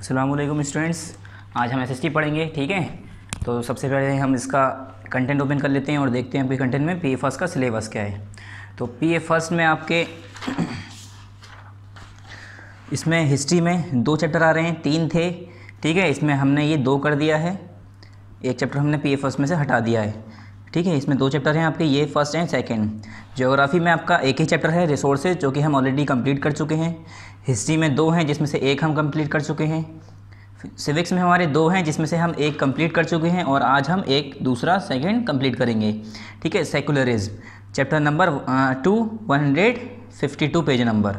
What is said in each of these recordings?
अल्लाम स्टूडेंट्स आज हम एसएसटी पढ़ेंगे ठीक है तो सबसे पहले हम इसका कंटेंट ओपन कर लेते हैं और देखते हैं आपके कंटेंट में पी फर्स्ट का सिलेबस क्या है तो पी फर्स्ट में आपके इसमें हिस्ट्री में दो चैप्टर आ रहे हैं तीन थे ठीक है इसमें हमने ये दो कर दिया है एक चैप्टर हमने पी फर्स्ट में से हटा दिया है ठीक है इसमें दो चैप्टर हैं आपके ये फर्स्ट एंड सेकेंड जोग्राफी में आपका एक ही चैप्टर है रिसोर्सेज जो कि हम ऑलरेडी कंप्लीट कर चुके हैं हिस्ट्री में दो हैं जिसमें से एक हम कंप्लीट कर चुके हैं सिविक्स में हमारे दो हैं जिसमें से हम एक कंप्लीट कर चुके हैं और आज हम एक दूसरा सेकंड कंप्लीट करेंगे ठीक है secularism chapter number two one hundred fifty two page number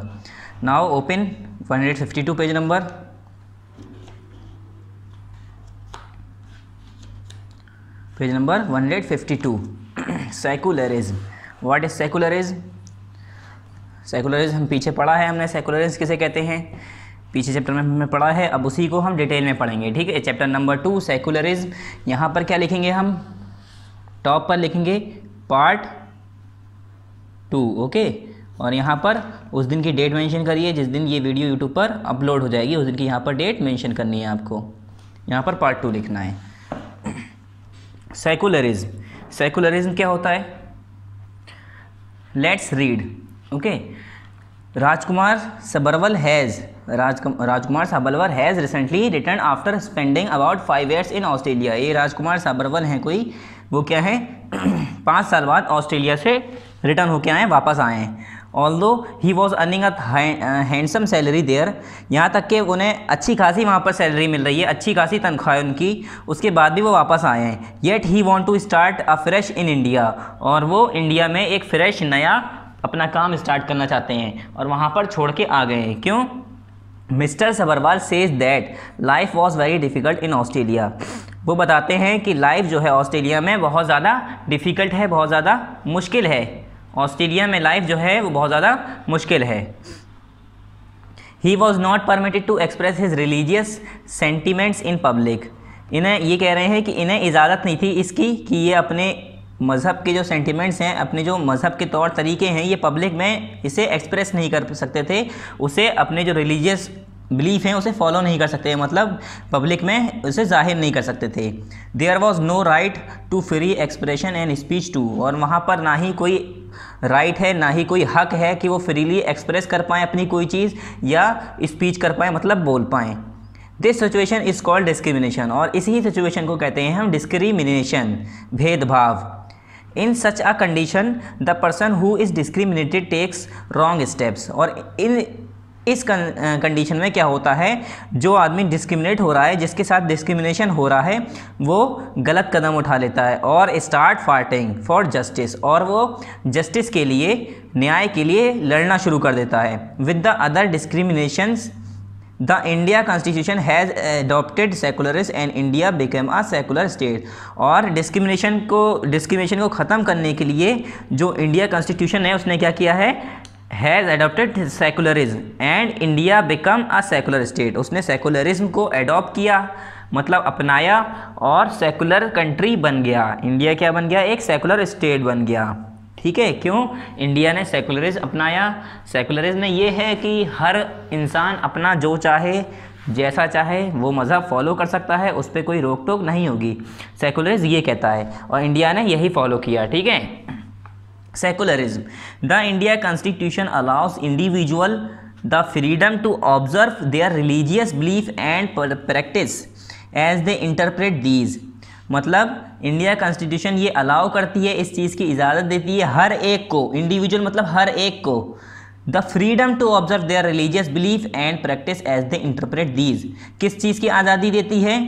now open one hundred fifty two page number page number 152 secularism what is secularism secularism हम पीछे पढ़ा है हमने सेकुलरिज्म किसे कहते हैं पीछे चैप्टर में हमने पढ़ा है अब उसी को हम डिटेल में पढ़ेंगे ठीक है चैप्टर नंबर टू सेकुलरिज्म यहाँ पर क्या लिखेंगे हम टॉप पर लिखेंगे पार्ट टू ओके और यहाँ पर उस दिन की डेट मेंशन करिए जिस दिन ये वीडियो यूट्यूब पर अपलोड हो जाएगी उस दिन की यहाँ पर डेट मेंशन करनी है आपको यहाँ पर पार्ट टू लिखना है सेकुलरिज्म सेकुलरिज्म क्या होता है let's read okay Rajkumar Sabarwal has Raj Rajkumar Sabarwal has recently return after spending about five years in Australia ये राजकुमार साबरवल हैं कोई वो क्या है पाँच साल बाद ऑस्ट्रेलिया से रिटर्न होके आए वापस आए हैं although he was earning a handsome salary there यहाँ तक कि उन्हें अच्छी खासी वहाँ पर सैलरी मिल रही है अच्छी खासी तनख्वाह है उनकी उसके बाद भी वो वापस आए हैं yet he want to start a fresh in India और वो इंडिया में एक फ्रेश नया अपना काम स्टार्ट करना चाहते हैं और वहाँ पर छोड़ के आ गए हैं क्यों mister Sabarwal says that life was very difficult in Australia वो बताते हैं कि लाइफ जो है ऑस्ट्रेलिया में बहुत ज़्यादा डिफ़िकल्ट है बहुत ज़्यादा मुश्किल है ऑस्ट्रेलिया में लाइफ जो है वो बहुत ज़्यादा मुश्किल है he was not permitted to express his religious sentiments in public इन्हें ये कह रहे हैं कि इन्हें इजाज़त नहीं थी इसकी कि ये अपने मज़हब के जो सेंटिमेंट्स हैं अपने जो मज़हब के तौर तरीके हैं ये पब्लिक में इसे एक्सप्रेस नहीं कर सकते थे उसे अपने जो रिलीजियस बिलीफ हैं उसे फॉलो नहीं कर सकते मतलब पब्लिक में उसे जाहिर नहीं कर सकते थे there was no right to free expression and speech too और वहाँ पर ना ही कोई राइट है ना ही कोई हक है कि वो फ्रीली एक्सप्रेस कर पाएँ अपनी कोई चीज़ या स्पीच कर पाएँ मतलब बोल पाएँ this situation is called discrimination और इसी ही सिचुएशन को कहते हैं हम डिस्क्रिमिनेशन भेदभाव in such a condition the person who is discriminated takes wrong steps और इन इस कंडीशन में क्या होता है जो आदमी डिस्क्रिमिनेट हो रहा है जिसके साथ डिस्क्रिमिनेशन हो रहा है वो गलत कदम उठा लेता है और स्टार्ट फाइटिंग फॉर जस्टिस और वो जस्टिस के लिए न्याय के लिए लड़ना शुरू कर देता है with the other discriminations the India constitution has adopted secularist and India became a secular state और डिस्क्रिमिनेशन को डिस्क्रिमिनेशन को ख़त्म करने के लिए जो इंडिया कॉन्स्टिट्यूशन है उसने क्या किया है has adopted secularism and India become a secular state उसने सेकुलरिज्म को एडॉप्ट किया मतलब अपनाया और सेकुलर कंट्री बन गया इंडिया क्या बन गया एक सेकुलर स्टेट बन गया ठीक है क्यों इंडिया ने सेकुलरिज्म अपनाया सेकुलरिज्म में ये है कि हर इंसान अपना जो चाहे जैसा चाहे वो मज़हब फॉलो कर सकता है उस पर कोई रोक टोक नहीं होगी सेकुलरिज्म ये कहता है और इंडिया ने यही फॉलो किया ठीक है secularism the India constitution allows individual the freedom to observe their religious belief and practice as they interpret these मतलब इंडिया कॉन्स्टिट्यूशन ये अलाउ करती है इस चीज़ की इजाज़त देती है हर एक को इंडिविजुअल मतलब हर एक को the freedom to observe their religious belief and practice as they interpret these किस चीज़ की आज़ादी देती है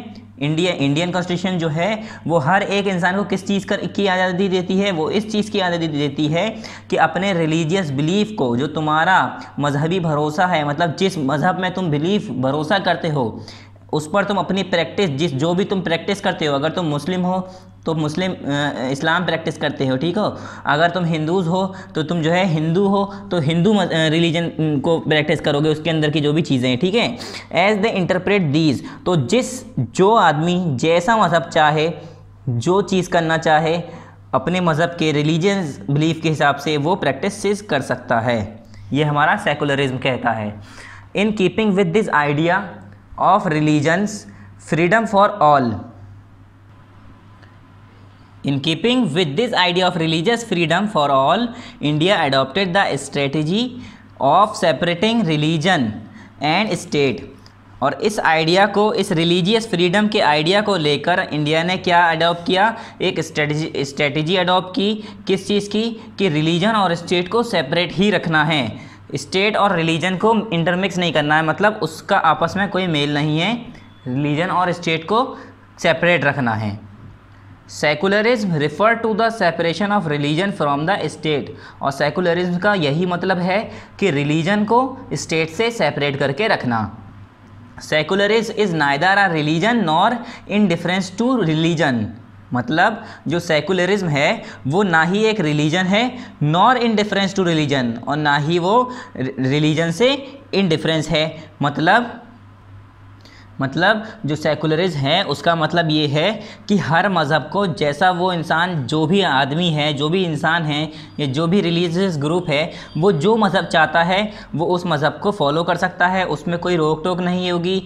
इंडिया इंडियन कॉन्स्टिट्यूशन जो है वो हर एक इंसान को किस चीज़ कर की आज़ादी देती है वो इस चीज़ की आज़ादी देती है कि अपने रिलीजियस बिलीफ को जो तुम्हारा मजहबी भरोसा है मतलब जिस मज़हब में तुम बिलीफ भरोसा करते हो उस पर तुम अपनी प्रैक्टिस जिस जो भी तुम प्रैक्टिस करते हो अगर तुम मुस्लिम हो तो मुस्लिम इस्लाम प्रैक्टिस करते हो ठीक हो अगर तुम हिंदूज़ हो तो तुम जो है हिंदू हो तो हिंदू रिलीजन को प्रैक्टिस करोगे उसके अंदर की जो भी चीज़ें हैं ठीक है एज दे इंटरप्रेट दीज तो जिस जो आदमी जैसा मज़हब चाहे जो चीज़ करना चाहे अपने मज़हब के रिलीजन बिलीफ के हिसाब से वो प्रैक्टिस कर सकता है ये हमारा सेकुलरिज्म कहता है in keeping with this idea of religions freedom for all in keeping with this idea of religious freedom for all India adopted the strategy of separating religion and state और इस idea को इस religious freedom के idea को लेकर India ने क्या adopt किया एक स्ट्रेटजी स्ट्रेटजी की किस चीज़ की कि रिलीजन और स्टेट को सेपरेट ही रखना है स्टेट और रिलीजन को इंटरमिक्स नहीं करना है मतलब उसका आपस में कोई मेल नहीं है रिलीजन और स्टेट को सेपरेट रखना है secularism refer to the separation of religion from the state और सेकुलरिज्म का यही मतलब है कि रिलीजन को स्टेट से सेपरेट करके रखना secularism is neither a religion nor indifference to religion मतलब जो सेकुलरिज्म है वो ना ही एक रिलीजन है nor indifference to religion और ना ही वो रिलीजन से इनडिफरेंस है मतलब मतलब जो सेकुलरिज हैं उसका मतलब ये है कि हर मज़हब को जैसा वो इंसान जो भी आदमी है जो भी इंसान है या जो भी रिलीजियस ग्रुप है वो जो मज़हब चाहता है वो उस मज़हब को फॉलो कर सकता है उसमें कोई रोक टोक नहीं होगी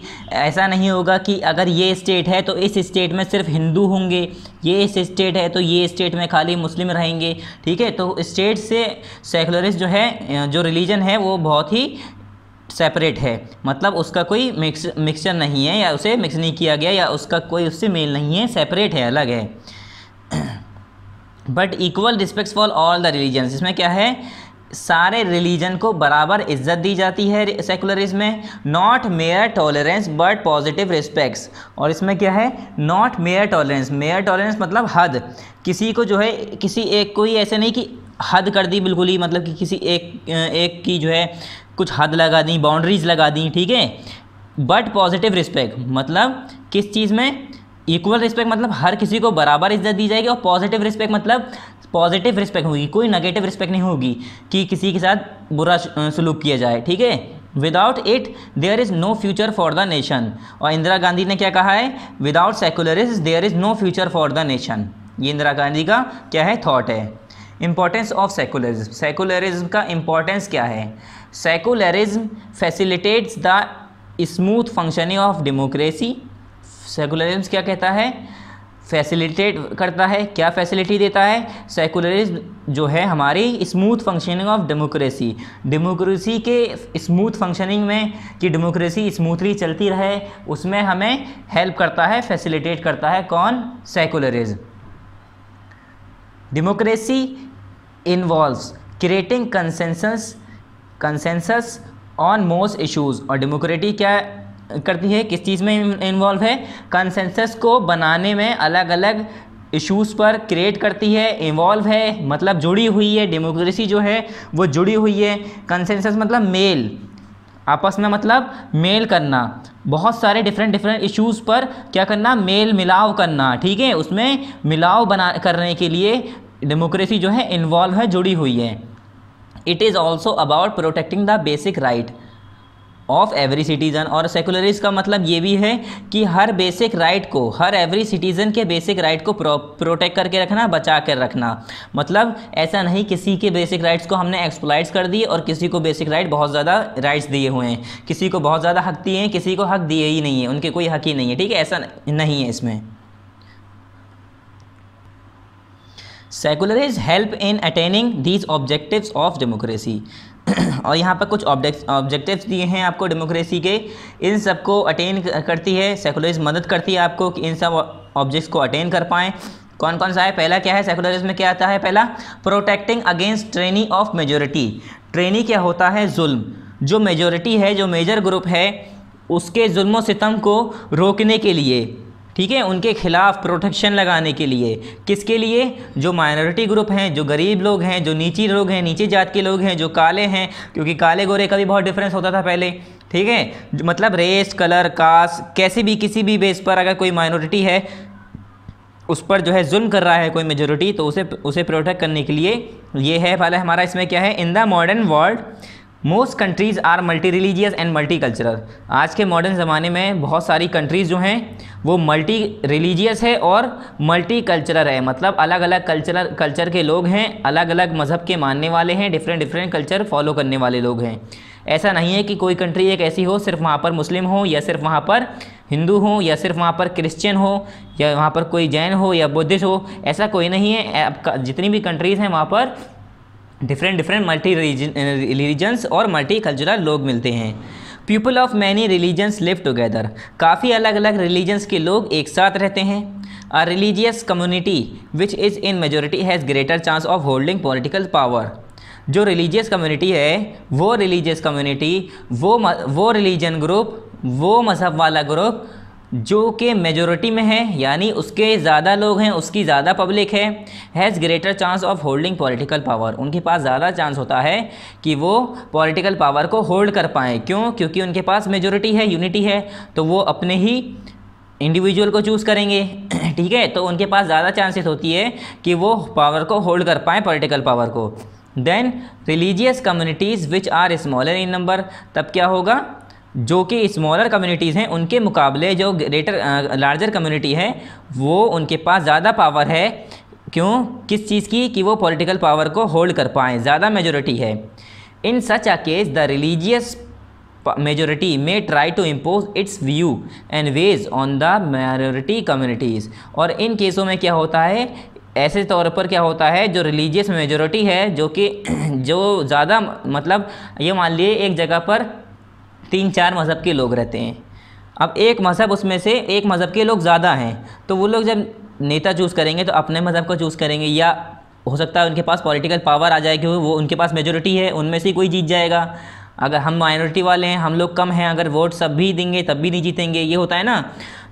ऐसा नहीं होगा कि अगर ये स्टेट है तो इस स्टेट में सिर्फ हिंदू होंगे ये इस स्टेट है तो ये स्टेट में खाली मुस्लिम रहेंगे ठीक है तो स्टेट से सेकुलरिस्ट जो है जो रिलीजन है वो बहुत ही सेपरेट है मतलब उसका कोई मिक्स मिक्सचर नहीं है या उसे मिक्स नहीं किया गया या उसका कोई उससे मेल नहीं है सेपरेट है अलग है but equal respect for all the religion इसमें क्या है सारे रिलीजन को बराबर इज्जत दी जाती है सेकुलरिज्म में not mere tolerance but positive respects और इसमें क्या है not mere tolerance mere tolerance मतलब हद किसी को जो है किसी एक कोई ऐसे नहीं कि हद कर दी बिल्कुल ही मतलब कि किसी एक एक की जो है कुछ हद लगा दी बाउंड्रीज़ लगा दी ठीक है बट पॉजिटिव रिस्पेक्ट मतलब किस चीज़ में इक्वल रिस्पेक्ट मतलब हर किसी को बराबर इज्जत दी जाएगी और पॉजिटिव रिस्पेक्ट मतलब पॉजिटिव रिस्पेक्ट होगी कोई नेगेटिव रिस्पेक्ट नहीं होगी कि किसी के साथ बुरा सलूक किया जाए ठीक है without it there is no future for the nation और इंदिरा गांधी ने क्या कहा है without secularism there is no future for the nation ये इंदिरा गांधी का क्या है थॉट है इम्पॉर्टेंस ऑफ सेकुलरिज्म सेकुलरिज्म का इम्पॉर्टेंस क्या है secularism facilitates the smooth functioning of democracy secularism क्या कहता है फैसिलिटेट करता है क्या फैसिलिटी देता है सेकुलरिज्म जो है हमारी smooth functioning of democracy democracy के स्मूथ फंक्शनिंग में कि डेमोक्रेसी स्मूथली चलती रहे उसमें हमें हेल्प करता है फैसिलिटेट करता है कौन secularism democracy involve creating consensus consensus on most issues और डेमोक्रेटी क्या करती है किस चीज़ में इन्वॉल्व है कंसेंसस को बनाने में अलग अलग इश्यूज़ पर क्रिएट करती है इन्वॉल्व है मतलब जुड़ी हुई है डेमोक्रेसी जो है वो जुड़ी हुई है कंसेंसस मतलब मेल आपस में मतलब मेल करना बहुत सारे डिफरेंट डिफरेंट इश्यूज़ पर क्या करना मेल मिलाव करना ठीक है उसमें मिलाव बना करने के लिए डेमोक्रेसी जो है इन्वॉल्व है जुड़ी हुई है it is also about protecting the basic right of every citizen और सेकुलरिज का मतलब ये भी है कि हर बेसिक राइट को हर एवरी सिटीज़न के बेसिक राइट को प्रो, प्रोटेक्ट करके रखना बचा कर रखना मतलब ऐसा नहीं किसी के बेसिक राइट्स को हमने एक्सप्लाइट्स कर दिए और किसी को बेसिक राइट बहुत ज़्यादा राइट्स दिए हुए हैं किसी को बहुत ज़्यादा हक दिए हैं किसी को हक दिए ही नहीं है उनके कोई हक ही नहीं है ठीक है ऐसा नहीं है इसमें secularism help in attaining these objective of democracy और यहाँ पर कुछ ऑब्जेक्ट ऑब्जेक्टिव्स दिए हैं आपको डेमोक्रेसी के इन सब को अटेन करती है सेकुलरिज्म मदद करती है आपको कि इन सब ऑब्जेक्ट्स को अटेन कर पाएँ कौन कौन सा है पहला क्या है सेकुलरिज्म में क्या आता है पहला protecting against tyranny of majority tyranny क्या होता है जुल्म जो मेजोरिटी है जो मेजर ग्रुप है उसके जुल्म सितम को रोकने के लिए ठीक है उनके खिलाफ प्रोटेक्शन लगाने के लिए किसके लिए जो माइनॉरिटी ग्रुप हैं जो गरीब लोग हैं जो नीची लोग हैं नीचे जात के लोग हैं जो काले हैं क्योंकि काले गोरे का भी बहुत डिफरेंस होता था पहले ठीक है मतलब रेस कलर कास्ट कैसे भी किसी भी बेस पर अगर कोई माइनॉरिटी है उस पर जो है जुल्म कर रहा है कोई मेजोरिटी तो उसे उसे प्रोटेक्ट करने के लिए ये है वाला हमारा इसमें क्या है in the modern world most countries are multi religious and multi cultural आज के मॉडर्न ज़माने में बहुत सारी कंट्रीज़ जो हैं वो मल्टी रिलीजियस है और मल्टी कल्चरल है मतलब अलग अलग कल्चरल कल्चर के लोग हैं अलग अलग मज़हब के मानने वाले हैं डिफरेंट डिफरेंट कल्चर फॉलो करने वाले लोग हैं ऐसा नहीं है कि कोई कंट्री एक ऐसी हो सिर्फ वहाँ पर मुस्लिम हो या सिर्फ वहाँ पर हिंदू हो या सिर्फ वहाँ पर क्रिश्चियन हो या वहाँ पर कोई जैन हो या बुद्धिस्ट हो ऐसा कोई नहीं है जितनी भी कंट्रीज़ हैं वहाँ पर डिफरेंट डिफरेंट मल्टी रिलीजन्स और मल्टी कल्चरल लोग मिलते हैं people of many religions live together काफ़ी अलग अलग रिलीजन्स के लोग एक साथ रहते हैं a religious community which is in majority has greater chance of holding political power जो रिलीजियस कम्युनिटी है वो रिलीजियस कम्युनिटी वो वो रिलीजन ग्रुप वो मज़हब वाला ग्रुप जो कि मेजोरिटी में है यानी उसके ज़्यादा लोग हैं उसकी ज़्यादा पब्लिक है has greater chance of holding political power उनके पास ज़्यादा चांस होता है कि वो पॉलिटिकल पावर को होल्ड कर पाएँ क्यों क्योंकि उनके पास मेजोरिटी है यूनिटी है तो वो अपने ही इंडिविजुअल को चूज़ करेंगे ठीक है तो उनके पास ज़्यादा चांसेस होती है कि वो पावर को होल्ड कर पाएँ पॉलिटिकल पावर को then religious communities which are smaller in number तब क्या होगा जो कि स्मॉलर कम्युनिटीज़ हैं उनके मुकाबले जो ग्रेटर लार्जर कम्युनिटी है वो उनके पास ज़्यादा पावर है क्यों किस चीज़ की कि वो पॉलिटिकल पावर को होल्ड कर पाएँ ज़्यादा मेजोरिटी है in such a case the religious majority may try to impose its view and ways on the minority communities और इन केसों में क्या होता है ऐसे तौर पर क्या होता है जो रिलीजियस मेजोरिटी है जो कि जो ज़्यादा मतलब ये मान लिए एक जगह पर तीन चार मज़हब के लोग रहते हैं अब एक मज़हब उसमें से एक मज़हब के लोग ज़्यादा हैं तो वो लोग जब नेता चूज़ करेंगे तो अपने मज़हब को चूज़ करेंगे या हो सकता है उनके पास पॉलिटिकल पावर आ जाए क्योंकि वो उनके पास मेजोरिटी है उनमें से कोई जीत जाएगा अगर हम माइनॉरिटी वाले हैं हम लोग कम हैं अगर वोट सब भी देंगे तब भी नहीं जीतेंगे ये होता है ना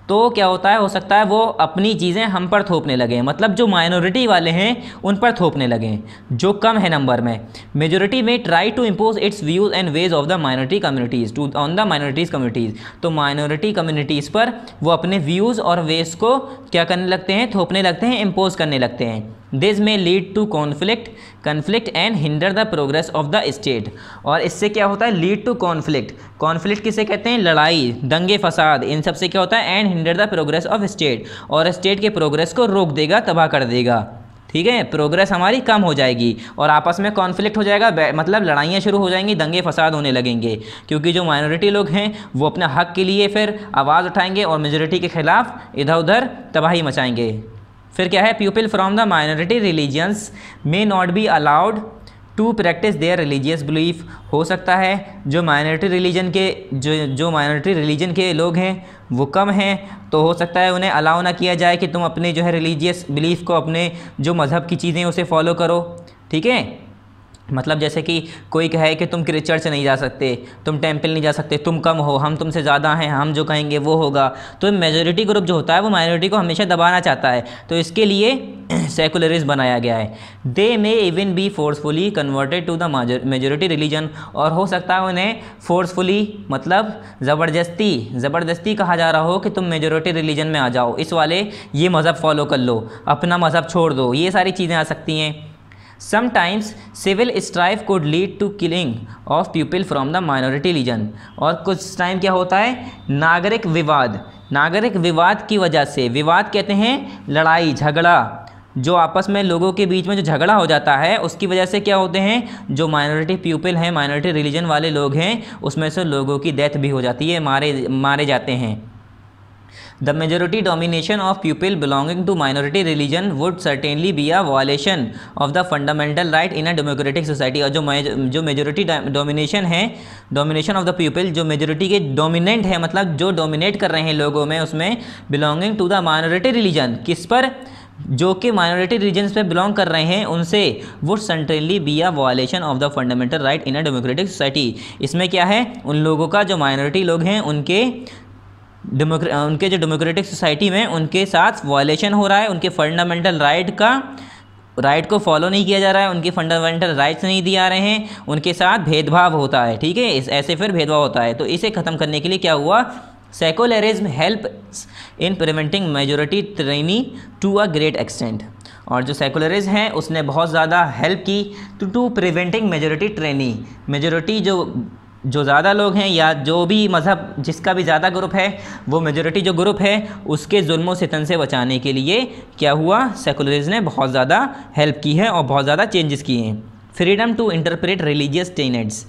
तो क्या होता है हो सकता है वो अपनी चीज़ें हम पर थोपने लगें मतलब जो माइनॉरिटी वाले हैं उन पर थोपने लगें जो कम है नंबर में मेजोरिटी में try to impose its views and ways of the minority communities to on the minorities communities तो माइनॉरिटी कम्युनिटीज़ पर वो अपने व्यूज़ और वेज को क्या करने लगते हैं थोपने लगते हैं इम्पोज करने लगते हैं this may lead to conflict conflict and hinder the progress of the state और इससे क्या होता है लीड टू कॉन्फ्लिक्ट कॉन्फ्लिक्ट किसे कहते हैं लड़ाई दंगे फसाद इन सब से क्या होता है and hinder the progress of state और स्टेट के प्रोग्रेस को रोक देगा तबाह कर देगा ठीक है प्रोग्रेस हमारी कम हो जाएगी और आपस में कॉन्फ्लिक्ट हो जाएगा मतलब लड़ाइयाँ शुरू हो जाएंगी दंगे फसाद होने लगेंगे क्योंकि जो माइनॉरिटी लोग हैं वो अपने हक के लिए फिर आवाज़ उठाएंगे और मेजोरिटी के ख़िलाफ़ इधर उधर तबाही मचाएंगे फिर क्या है people from the minority religions may not be allowed to practise their religious belief हो सकता है जो माइनॉरिटी रिलीजन के जो जो माइनॉरिटी रिलीजन के लोग हैं वो कम हैं तो हो सकता है उन्हें अलाउ ना किया जाए कि तुम अपने जो है रिलीजियस बिलीफ को अपने जो मज़हब की चीज़ें उसे फॉलो करो ठीक है मतलब जैसे कि कोई कहे कि तुम चर्च नहीं जा सकते तुम टेम्पल नहीं जा सकते तुम कम हो हम तुमसे ज़्यादा हैं हम जो कहेंगे वो होगा तो मेजोरिटी ग्रुप जो होता है वो माइनॉरिटी को हमेशा दबाना चाहता है तो इसके लिए सेकुलरिज बनाया गया है they may even be forcefully converted to the majority religion और हो सकता है उन्हें फोर्सफुली मतलब ज़बरदस्ती ज़बरदस्ती कहा जा रहा हो कि तुम मेजोरिटी रिलीजन में आ जाओ इस वाले ये मज़हब फॉलो कर लो अपना मज़हब छोड़ दो ये सारी चीज़ें आ सकती हैं sometimes civil strife could lead to killing of people from the minority region और कुछ टाइम क्या होता है नागरिक विवाद नागरिक विवाद की वजह से विवाद कहते हैं लड़ाई झगड़ा जो आपस में लोगों के बीच में जो झगड़ा हो जाता है उसकी वजह से क्या होते हैं जो माइनॉरिटी पीपल हैं माइनॉरिटी रिलीजन वाले लोग हैं उसमें से लोगों की डेथ भी हो जाती है मारे मारे जाते हैं the majority domination of people belonging to minority religion would certainly be a violation of the fundamental right in a democratic society और जो जो मेजोरिटी डोमिनेशन है डोमिनेशन ऑफ द पीपल जो मेजोरिटी के डोमिनेंट है मतलब जो डोमिनेट कर रहे हैं लोगों में उसमें belonging to the minority religion किस पर जो कि माइनॉरिटी रीजन्स पे बिलोंग कर रहे हैं उनसे वो centrally be a violation of the fundamental right in a democratic society इसमें क्या है उन लोगों का जो माइनॉरिटी लोग हैं उनके डेमोक्रे उनके जो डेमोक्रेटिक सोसाइटी में उनके साथ वायलेशन हो रहा है उनके फंडामेंटल राइट का राइट को फॉलो नहीं किया जा रहा है उनके फंडामेंटल राइट्स नहीं दिए आ रहे हैं उनके साथ भेदभाव होता है ठीक है इस ऐसे फिर भेदभाव होता है तो इसे ख़त्म करने के लिए क्या हुआ secularism help in preventing majority tyranny to a great extent और जो सेकुलरिज हैं उसने बहुत ज़्यादा हेल्प की to to preventing majority tyranny majority जो जो ज़्यादा लोग हैं या जो भी मज़हब जिसका भी ज़्यादा ग्रुप है वो मेजोरिटी जो ग्रुप है उसके जुल्म सितन से बचाने के लिए क्या हुआ सेकुलरिज ने बहुत ज़्यादा हेल्प की है और बहुत ज़्यादा चेंजेस किए हैं freedom to interpret religious tenets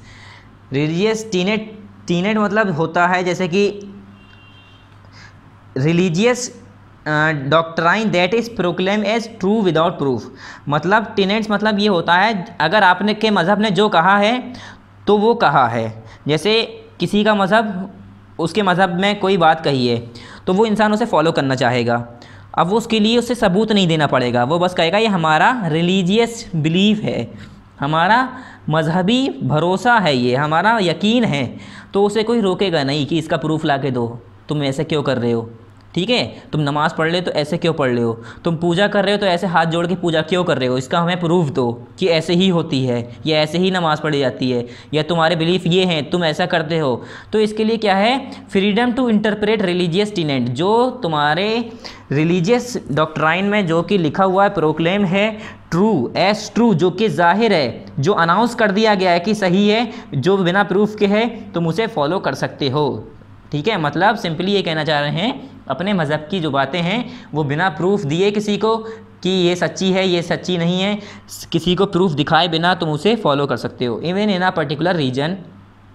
religious tenet tenet मतलब होता है जैसे कि religious doctrine that is proclaim as true without proof मतलब टीनेट्स मतलब ये होता है अगर आपने के मज़हब ने जो कहा है तो वो कहा है जैसे किसी का मज़हब उसके मज़हब में कोई बात कही है तो वो इंसान उसे फॉलो करना चाहेगा अब वो उसके लिए उससे सबूत नहीं देना पड़ेगा वो बस कहेगा ये हमारा रिलीजियस बिलीव है हमारा मजहबी भरोसा है ये हमारा यकीन है तो उसे कोई रोकेगा नहीं कि इसका प्रूफ ला के दो तुम ऐसे क्यों कर रहे हो ठीक है तुम नमाज़ पढ़ रहे हो तो ऐसे क्यों पढ़ रहे हो तुम पूजा कर रहे हो तो ऐसे हाथ जोड़ के पूजा क्यों कर रहे हो इसका हमें प्रूफ दो कि ऐसे ही होती है या ऐसे ही नमाज़ पढ़ी जाती है या तुम्हारे बिलीफ ये हैं तुम ऐसा करते हो तो इसके लिए क्या है freedom to interpret religious tenet जो तुम्हारे रिलीजियस डॉक्ट्राइन में जो कि लिखा हुआ है प्रोक्लेम है ट्रू एस ट्रू जो कि जाहिर है जो अनाउंस कर दिया गया है कि सही है जो बिना प्रूफ के है तुम उसे फॉलो कर सकते हो ठीक है मतलब सिंपली ये कहना चाह रहे हैं अपने मज़हब की जो बातें हैं वो बिना प्रूफ दिए किसी को कि ये सच्ची है ये सच्ची नहीं है किसी को प्रूफ दिखाए बिना तुम उसे फॉलो कर सकते हो even in a particular region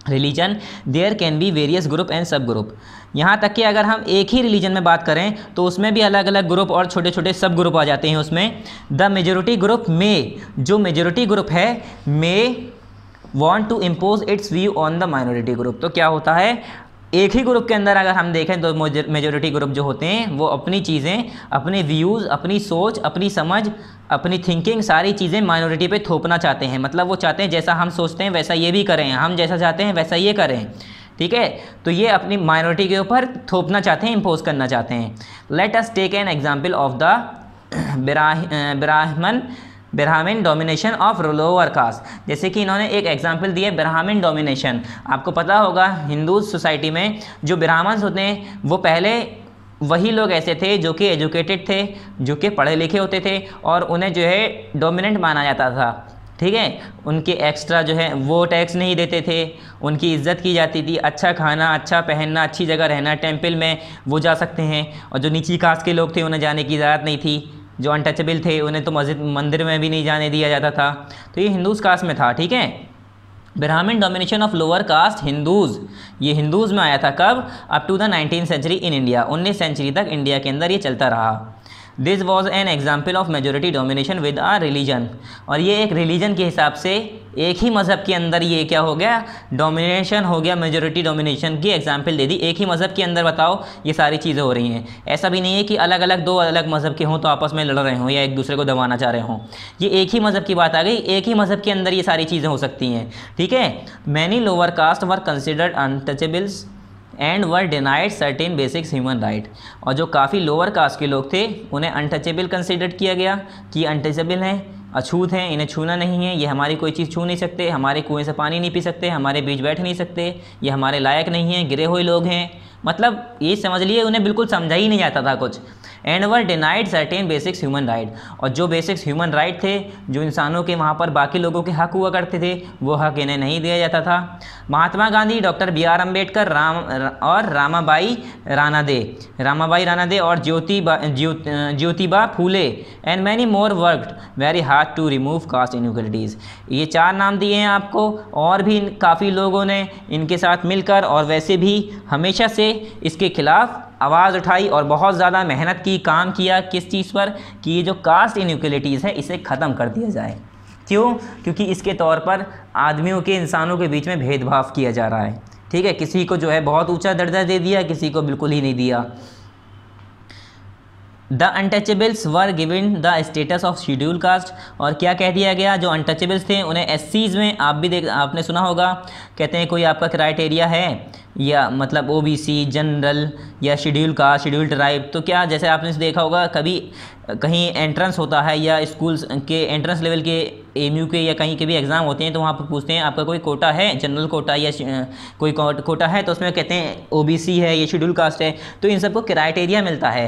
religion there can be various group and sub group यहाँ तक कि अगर हम एक ही रिलीजन में बात करें तो उसमें भी अलग अलग ग्रुप और छोटे छोटे सब ग्रुप आ जाते हैं उसमें द मेजोरिटी ग्रुप मे जो मेजोरिटी ग्रुप है may want to impose its view on the minority group तो क्या होता है एक ही ग्रुप के अंदर अगर हम देखें तो मेजोरिटी ग्रुप जो होते हैं वो अपनी चीज़ें अपने व्यूज़ अपनी सोच अपनी समझ अपनी थिंकिंग सारी चीज़ें माइनॉरिटी पे थोपना चाहते हैं मतलब वो चाहते हैं जैसा हम सोचते हैं वैसा ये भी करें हम जैसा चाहते हैं वैसा ये करें ठीक है तो ये अपनी माइनॉरिटी के ऊपर थोपना चाहते हैं इम्पोज करना चाहते हैं let us take an example of the Brahman Brahmin domination of lower caste जैसे कि इन्होंने एक एग्जाम्पल दिया ब्राह्मिन ब्राह्मीन डोमिनेशन आपको पता होगा हिंदू सोसाइटी में जो ब्राह्मण्स होते हैं वो पहले वही लोग ऐसे थे जो कि एजुकेटेड थे जो कि पढ़े लिखे होते थे और उन्हें जो है डोमिनेंट माना जाता था ठीक है उनके एक्स्ट्रा जो है वो टैक्स नहीं देते थे उनकी इज्जत की जाती थी अच्छा खाना अच्छा पहनना अच्छी जगह रहना टेम्पल में वो जा सकते हैं और जो नीची कास्ट के लोग थे उन्हें जाने की इजाज़त नहीं थी जो अनटचेबल थे उन्हें तो मस्जिद मंदिर में भी नहीं जाने दिया जाता था तो ये हिंदूज कास्ट में था ठीक है Brahmin domination of lower caste Hindus ये हिंदूज में आया था कब up to the nineteen century in India उन्नीस सेंचुरी तक इंडिया के अंदर ये चलता रहा this was an example of majority domination with a religion और ये एक रिलीजन के हिसाब से एक ही मज़हब के अंदर ये क्या हो गया डोमिनेशन हो गया मेजोरिटी डोमिनेशन की एग्जाम्पल दे दी एक ही मज़हब के अंदर बताओ ये सारी चीज़ें हो रही हैं ऐसा भी नहीं है कि अलग अलग दो अलग मज़हब के हों तो आपस में लड़ रहे हों या एक दूसरे को दबाना चाह रहे हों ये एक ही मज़हब की बात आ गई एक ही मज़हब के अंदर ये सारी चीज़ें हो सकती हैं ठीक है many lower caste were considered untouchables and were denied certain basics human right और जो काफ़ी लोअर कास्ट के लोग थे उन्हें अनटचेबल कंसिडर किया गया कि अनटचेबल हैं अछूत हैं इन्हें छूना नहीं है ये हमारी कोई चीज़ छू नहीं सकते हमारे कुएं से पानी नहीं पी सकते हमारे बीच बैठ नहीं सकते ये हमारे लायक नहीं हैं गिरे हुए लोग हैं मतलब ये समझ लिए उन्हें बिल्कुल समझा ही नहीं जाता था कुछ and were denied certain basics human right और जो बेसिक्स ह्यूमन राइट थे जो इंसानों के वहाँ पर बाकी लोगों के हक हुआ करते थे वो हक इन्हें नहीं दिया जाता था Mahatma Gandhi doctor B R Ambedkar Ram और रामाबाई रानादे रामाबाई रानादे और Jyotiba Jyotiba Phule and many more worked very hard to remove caste inequalities ये चार नाम दिए हैं आपको और भी काफ़ी लोगों ने इनके साथ मिलकर और वैसे भी हमेशा से इसके खिलाफ आवाज़ उठाई और बहुत ज़्यादा मेहनत की काम किया किस चीज़ पर कि ये जो कास्ट इनक्वलिटीज़ है इसे ख़त्म कर दिया जाए क्यों क्योंकि इसके तौर पर आदमियों के इंसानों के बीच में भेदभाव किया जा रहा है ठीक है किसी को जो है बहुत ऊँचा दर्जा दे दिया किसी को बिल्कुल ही नहीं दिया the untouchables were given the status of schedule caste और क्या कह दिया गया जो अनटचेबल्स थे उन्हें एस में आप भी देख आपने सुना होगा कहते हैं कोई आपका क्राइटेरिया है या मतलब सी जनरल या शेड्यूल कास्ट शेड्यूल ट्राइब तो क्या जैसे आपने देखा होगा कभी कहीं एंट्रेंस होता है या स्कूल्स के एंट्रेंस लेवल के एम के या कहीं के भी एग्ज़ाम होते हैं तो वहाँ पर पूछते हैं आपका कोई कोटा है जनरल कोटा या कोई कोटा है तो उसमें कहते हैं ओबीसी है या शेड्यूल कास्ट है तो इन सबको क्राइटेरिया मिलता है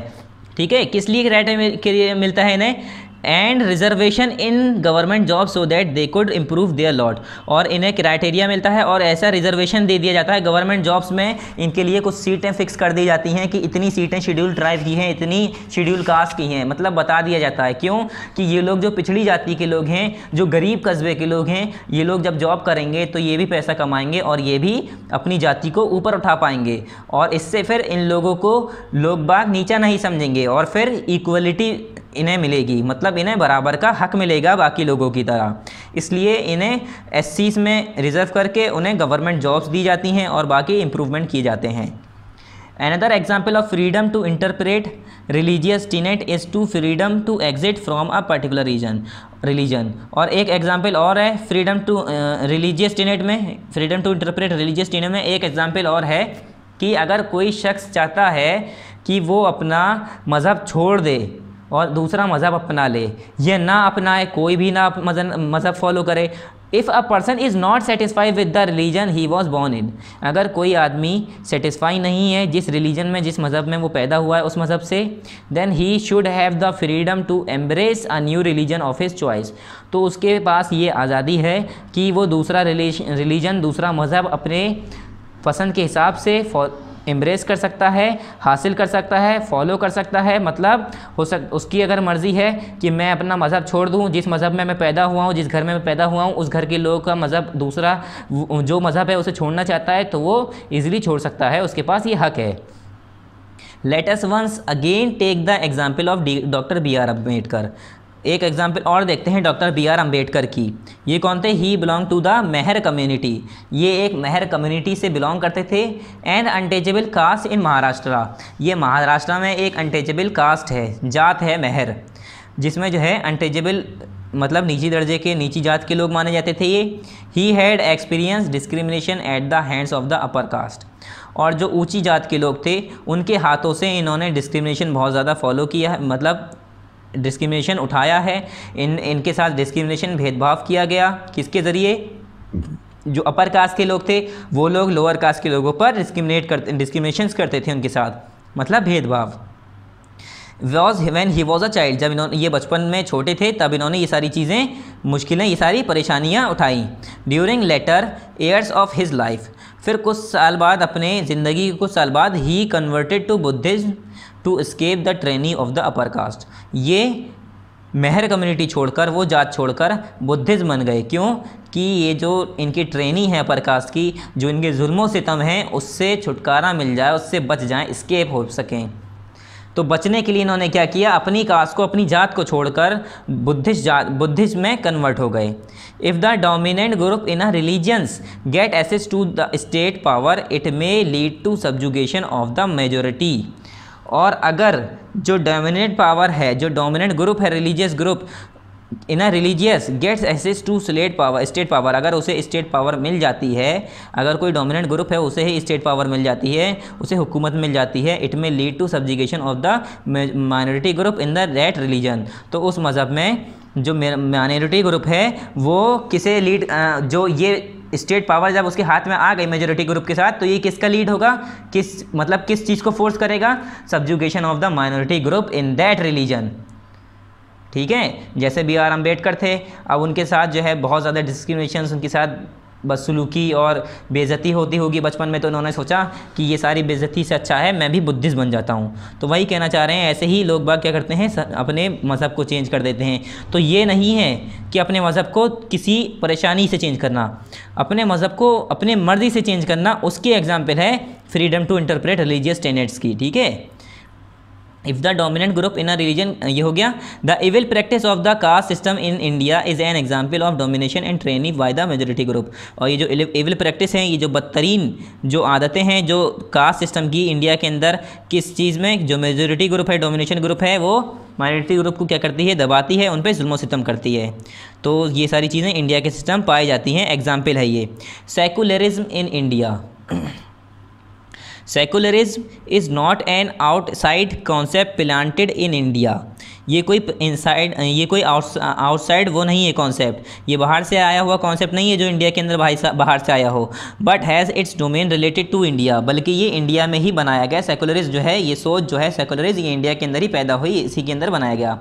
ठीक है किस लिए किराए के लिए मिलता है इन्हें and reservation in government job so that they could improve their lot और इन्हें क्राइटेरिया मिलता है और ऐसा रिजर्वेशन दे दिया जाता है गवर्नमेंट जॉब्स में इनके लिए कुछ सीटें फिक्स कर दी जाती हैं कि इतनी सीटें शेड्यूल ट्राइब की हैं इतनी शेड्यूल कास्ट की हैं मतलब बता दिया जाता है क्यों कि ये लोग जो पिछड़ी जाति के लोग हैं जो गरीब कस्बे के लोग हैं ये लोग जब जॉब करेंगे तो ये भी पैसा कमाएंगे और ये भी अपनी जाति को ऊपर उठा पाएंगे और इससे फिर इन लोगों को लोग बाग नीचा नहीं समझेंगे और फिर इक्वलिटी इन्हें मिलेगी मतलब मतलब इन्हें बराबर का हक मिलेगा बाकी लोगों की तरह इसलिए इन्हें एस में रिज़र्व करके उन्हें गवर्नमेंट जॉब्स दी जाती हैं और बाकी इम्प्रूवमेंट किए जाते हैं another example of freedom to interpret religious tenet is to freedom to exit from a particular region religion और एक एग्जाम्पल और है फ्रीडम टू रिलीजियस टीनेट में freedom to interpret religious tenet में एक एग्जाम्पल और है कि अगर कोई शख्स चाहता है कि वो अपना मज़हब छोड़ दे और दूसरा मज़हब अपना ले यह ना अपनाए कोई भी ना मज़हब फॉलो करे if a person is not satisfied with the religion he was born in अगर कोई आदमी सेटिसफाई नहीं है जिस रिलीजन में जिस मज़हब में वो पैदा हुआ है उस मज़हब से then he should have the freedom to embrace a new religion of his choice तो उसके पास ये आज़ादी है कि वो दूसरा रिलीजन दूसरा मज़हब अपने पसंद के हिसाब से एम्ब्रेस कर सकता है हासिल कर सकता है फॉलो कर सकता है मतलब हो सक उसकी अगर मर्ज़ी है कि मैं अपना मज़हब छोड़ दूँ जिस मज़हब में मैं पैदा हुआ हूँ जिस घर में मैं पैदा हुआ हूँ उस घर के लोगों का मज़हब दूसरा जो मज़हब है उसे छोड़ना चाहता है तो वो ईज़िली छोड़ सकता है उसके पास ये हक है let's once again take the example of doctor B R Ambedkar एक एग्जाम्पल और देखते हैं डॉक्टर बी आर अम्बेडकर की ये कौन थे he belong to the Mahar community ये एक मेहर कम्युनिटी से बिलोंग करते थे and untouchable caste in Maharashtra ये महाराष्ट्र में एक अनटेचेबल कास्ट है जात है मेहर जिसमें जो है अनटेचेबल मतलब निजी दर्जे के नीची जात के लोग माने जाते थे ये he had experience discrimination at the hands of the upper caste और जो ऊंची जात के लोग थे उनके हाथों से इन्होंने डिस्क्रिमिनेशन बहुत ज़्यादा फॉलो किया मतलब डिस्क्रिमिनेशन उठाया है इन इनके साथ डिस्क्रिमिनेशन भेदभाव किया गया किसके ज़रिए जो अपर कास्ट के लोग थे वो लोग लोअर कास्ट के लोगों पर डिस्क्रिमिनेट करते डिस्क्रिमिनेशन करते थे उनके साथ मतलब भेदभाव was when he was a child जब इन्होंने ये बचपन में छोटे थे तब इन्होंने ये सारी चीज़ें मुश्किलें ये सारी परेशानियाँ उठाई during later years of his life फिर कुछ साल बाद अपने ज़िंदगी के कुछ साल बाद ही converted to Buddhism to escape the tyranny of the upper caste ये मेहर कम्युनिटी छोड़कर वो जात छोड़कर बुद्धिज़्म बन गए क्यों कि ये जो इनकी ट्रेनी है अपर कास्ट की जो इनके जुल्मों सितम हैं उससे छुटकारा मिल जाए उससे बच जाएँ इस्केप हो सकें तो बचने के लिए इन्होंने क्या किया अपनी कास्ट को अपनी जात को छोड़कर बुद्धिस्ट जात बुद्धिस्ट में कन्वर्ट हो गए if the dominant group in a religions get access to the state power it may lead to subjugation of the majority और अगर जो डोमिनेट पावर है जो डोमिनेट ग्रुप है religious group in a religious gets access to slate power state power अगर उसे state power मिल जाती है अगर कोई डोमिनेंट ग्रुप है उसे ही स्टेट पावर मिल जाती है उसे हुकूमत मिल जाती है it may lead to subjugation of the minority group in the rate religion तो उस मज़हब में जो माइनॉरिटी ग्रुप है वो किसे लीड जो ये स्टेट पावर जब उसके हाथ में आ गई मेजोरिटी ग्रुप के साथ तो ये किसका लीड होगा किस मतलब किस चीज़ को फोर्स करेगा subjugation of the minority group in that religion ठीक है जैसे बी आर अम्बेडकर थे अब उनके साथ जो है बहुत ज़्यादा डिस्क्रिमिनेशन उनके साथ बदसलूकी और बेज़ती होती होगी बचपन में तो उन्होंने सोचा कि ये सारी बेज़ती से अच्छा है मैं भी बुद्धिस्ट बन जाता हूँ तो वही कहना चाह रहे हैं ऐसे ही लोग बाग क्या करते हैं अपने मज़हब को चेंज कर देते हैं तो ये नहीं है कि अपने मज़हब को किसी परेशानी से चेंज करना अपने मज़हब को अपने मर्ज़ी से चेंज करना उसकी एग्ज़ाम्पल है freedom to interpret religious standards की ठीक है if the dominant group in a religion ये हो गया the evil practice of the caste system in India is an example of domination and tyranny by the majority group और ये जो evil practice हैं ये जो बदतरीन जो आदतें हैं जो कास्ट सिस्टम की इंडिया के अंदर किस चीज़ में जो मेजोरिटी ग्रुप है डोमिनेशन ग्रुप है वो माइनॉरिटी ग्रुप को क्या करती है दबाती है उन पर जुल्म सितम करती है तो ये सारी चीज़ें इंडिया के सिस्टम पाई जाती हैं एग्जाम्पल है ये secularism in India secularism is not an outside concept planted in India ये कोई इनसाइड ये कोई आउटसाइड वो नहीं है कॉन्सेप्ट ये बाहर से आया हुआ कॉन्सेप्ट नहीं है जो इंडिया के अंदर बाहर से आया हो but has its domain related to India बल्कि ये इंडिया में ही बनाया गया सेकुलरिज जो है ये सोच जो है सेकुलरिज्म ये इंडिया के अंदर ही पैदा हुई इसी के अंदर बनाया गया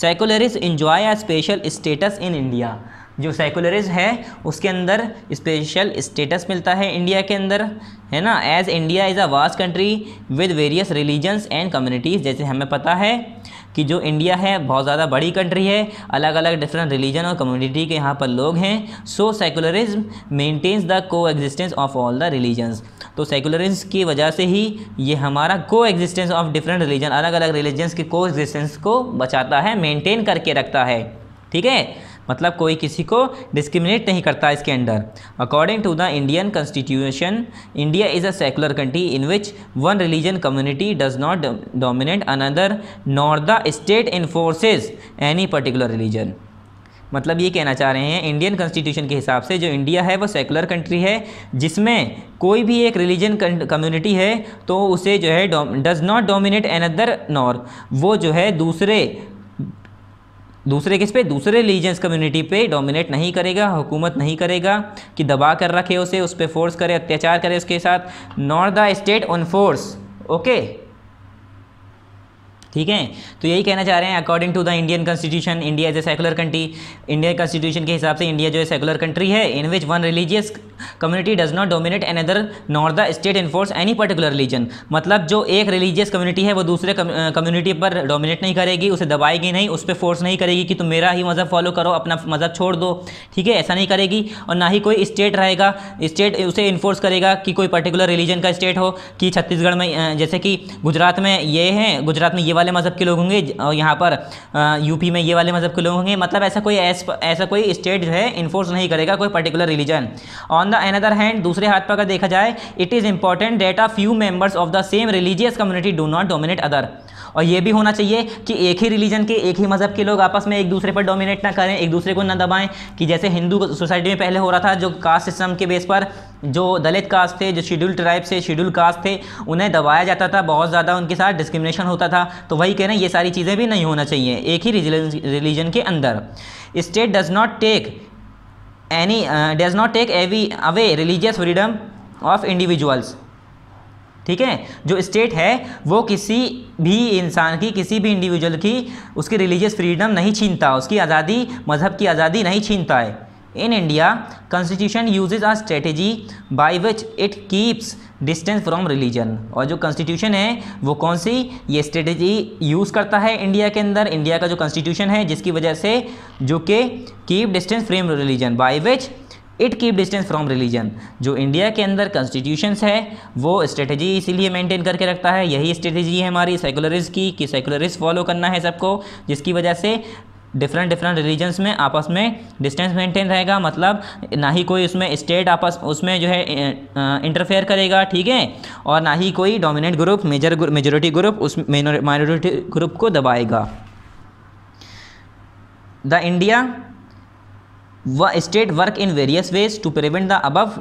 secularism enjoy a special status in India जो सेकुलरिज है उसके अंदर स्पेशल स्टेटस मिलता है इंडिया के अंदर है ना as India is a vast country with various religions and communities जैसे हमें पता है कि जो इंडिया है बहुत ज़्यादा बड़ी कंट्री है अलग अलग डिफरेंट रिलीजन और कम्युनिटी के यहाँ पर लोग हैं so secularism maintains the coexistence of all the religions तो सेकुलरिज्म की वजह से ही ये हमारा को एग्जिस्टेंस ऑफ डिफरेंट रिलीजन अलग अलग रिलीजन्स के को एग्जिस्टेंस को बचाता है मेनटेन करके रखता है ठीक है मतलब कोई किसी को डिस्क्रिमिनेट नहीं करता इसके under according to the Indian constitution India is a secular country in which one religion community does not dominate another nor the state enforces any particular religion मतलब ये कहना चाह रहे हैं इंडियन कॉन्स्टिट्यूशन के हिसाब से जो इंडिया है वो सेकुलर कंट्री है जिसमें कोई भी एक रिलीजन कम्युनिटी है तो उसे जो है does not dominate another nor वो जो है दूसरे दूसरे किस पे दूसरे रिलीजियंस कम्युनिटी पे डोमिनेट नहीं करेगा हुकूमत नहीं करेगा कि दबा कर रखे उसे उस पर फोर्स करे अत्याचार करे उसके साथ not the state enforce okay ठीक है तो यही कहना चाह रहे हैं according to the Indian constitution India is a secular country Indian constitution के हिसाब से इंडिया जो है सेकुलर कंट्री है in which one religious community does not dominate another nor the state enforce any particular religion मतलब जो एक religious community है वो दूसरे कम्युनिटी पर डोमिनेट नहीं करेगी उसे दबाएगी नहीं उस पर फोर्स नहीं करेगी कि तुम मेरा ही मज़हब फॉलो करो अपना मज़हब छोड़ दो ठीक है ऐसा नहीं करेगी और ना ही कोई स्टेट रहेगा स्टेट उसे इन्फोर्स करेगा कि कोई पर्टिकुलर रिलीजन का स्टेट हो कि छत्तीसगढ़ में जैसे कि गुजरात में ये है गुजरात में ये वाला वाले मज़हब के लोग होंगे और यहाँ पर यूपी में ये वाले मज़हब के लोग होंगे मतलब ऐसा कोई ऐस, ऐसा कोई स्टेट जो है इन्फोर्स नहीं करेगा कोई particular religion on the another hand दूसरे हाथ पर अगर देखा जाए it is important that a few members of the same religious community do not dominate other और ये भी होना चाहिए कि एक ही रिलीजन के एक ही मज़हब के लोग आपस में एक दूसरे पर डोमिनेट ना करें एक दूसरे को ना दबाएं कि जैसे हिंदू सोसाइटी में पहले हो रहा था जो कास्ट सिस्टम के बेस पर जो दलित कास्ट थे जो शेड्यूल ट्राइब से शेड्यूल कास्ट थे उन्हें दबाया जाता था बहुत ज़्यादा उनके साथ डिस्क्रिमिनेशन होता था तो वही कह रहे हैं ये सारी चीज़ें भी नहीं होना चाहिए एक ही रिलीजन के अंदर state does not take any does not take एवी away religious freedom of individuals ठीक है जो स्टेट है वो किसी भी इंसान की किसी भी इंडिविजुअल की उसकी रिलीजियस फ्रीडम नहीं छीनता उसकी आज़ादी मज़हब की आज़ादी नहीं छीनता है in India constitution uses a strategy by which it keeps distance from religion और जो कॉन्स्टिट्यूशन है वो कौन सी ये स्ट्रेटेजी यूज़ करता है इंडिया के अंदर इंडिया का जो कॉन्स्टिट्यूशन है जिसकी वजह से जो कि keep distance from religion by which it keep distance from religion जो इंडिया के अंदर कॉन्स्टिट्यूशंस है वो स्ट्रेटजी इसीलिए मेंटेन करके रखता है यही स्ट्रेटजी है हमारी सेकुलरिज की कि सेकुलरिज फॉलो करना है सबको जिसकी वजह से डिफरेंट डिफरेंट रिलीजन्स में आपस में डिस्टेंस मेंटेन रहेगा मतलब ना ही कोई उसमें स्टेट आपस उसमें जो है इंटरफेयर करेगा ठीक है और ना ही कोई dominant group major majority group उस माइनोरिटी ग्रुप को दबाएगा the India state work in various ways to prevent the above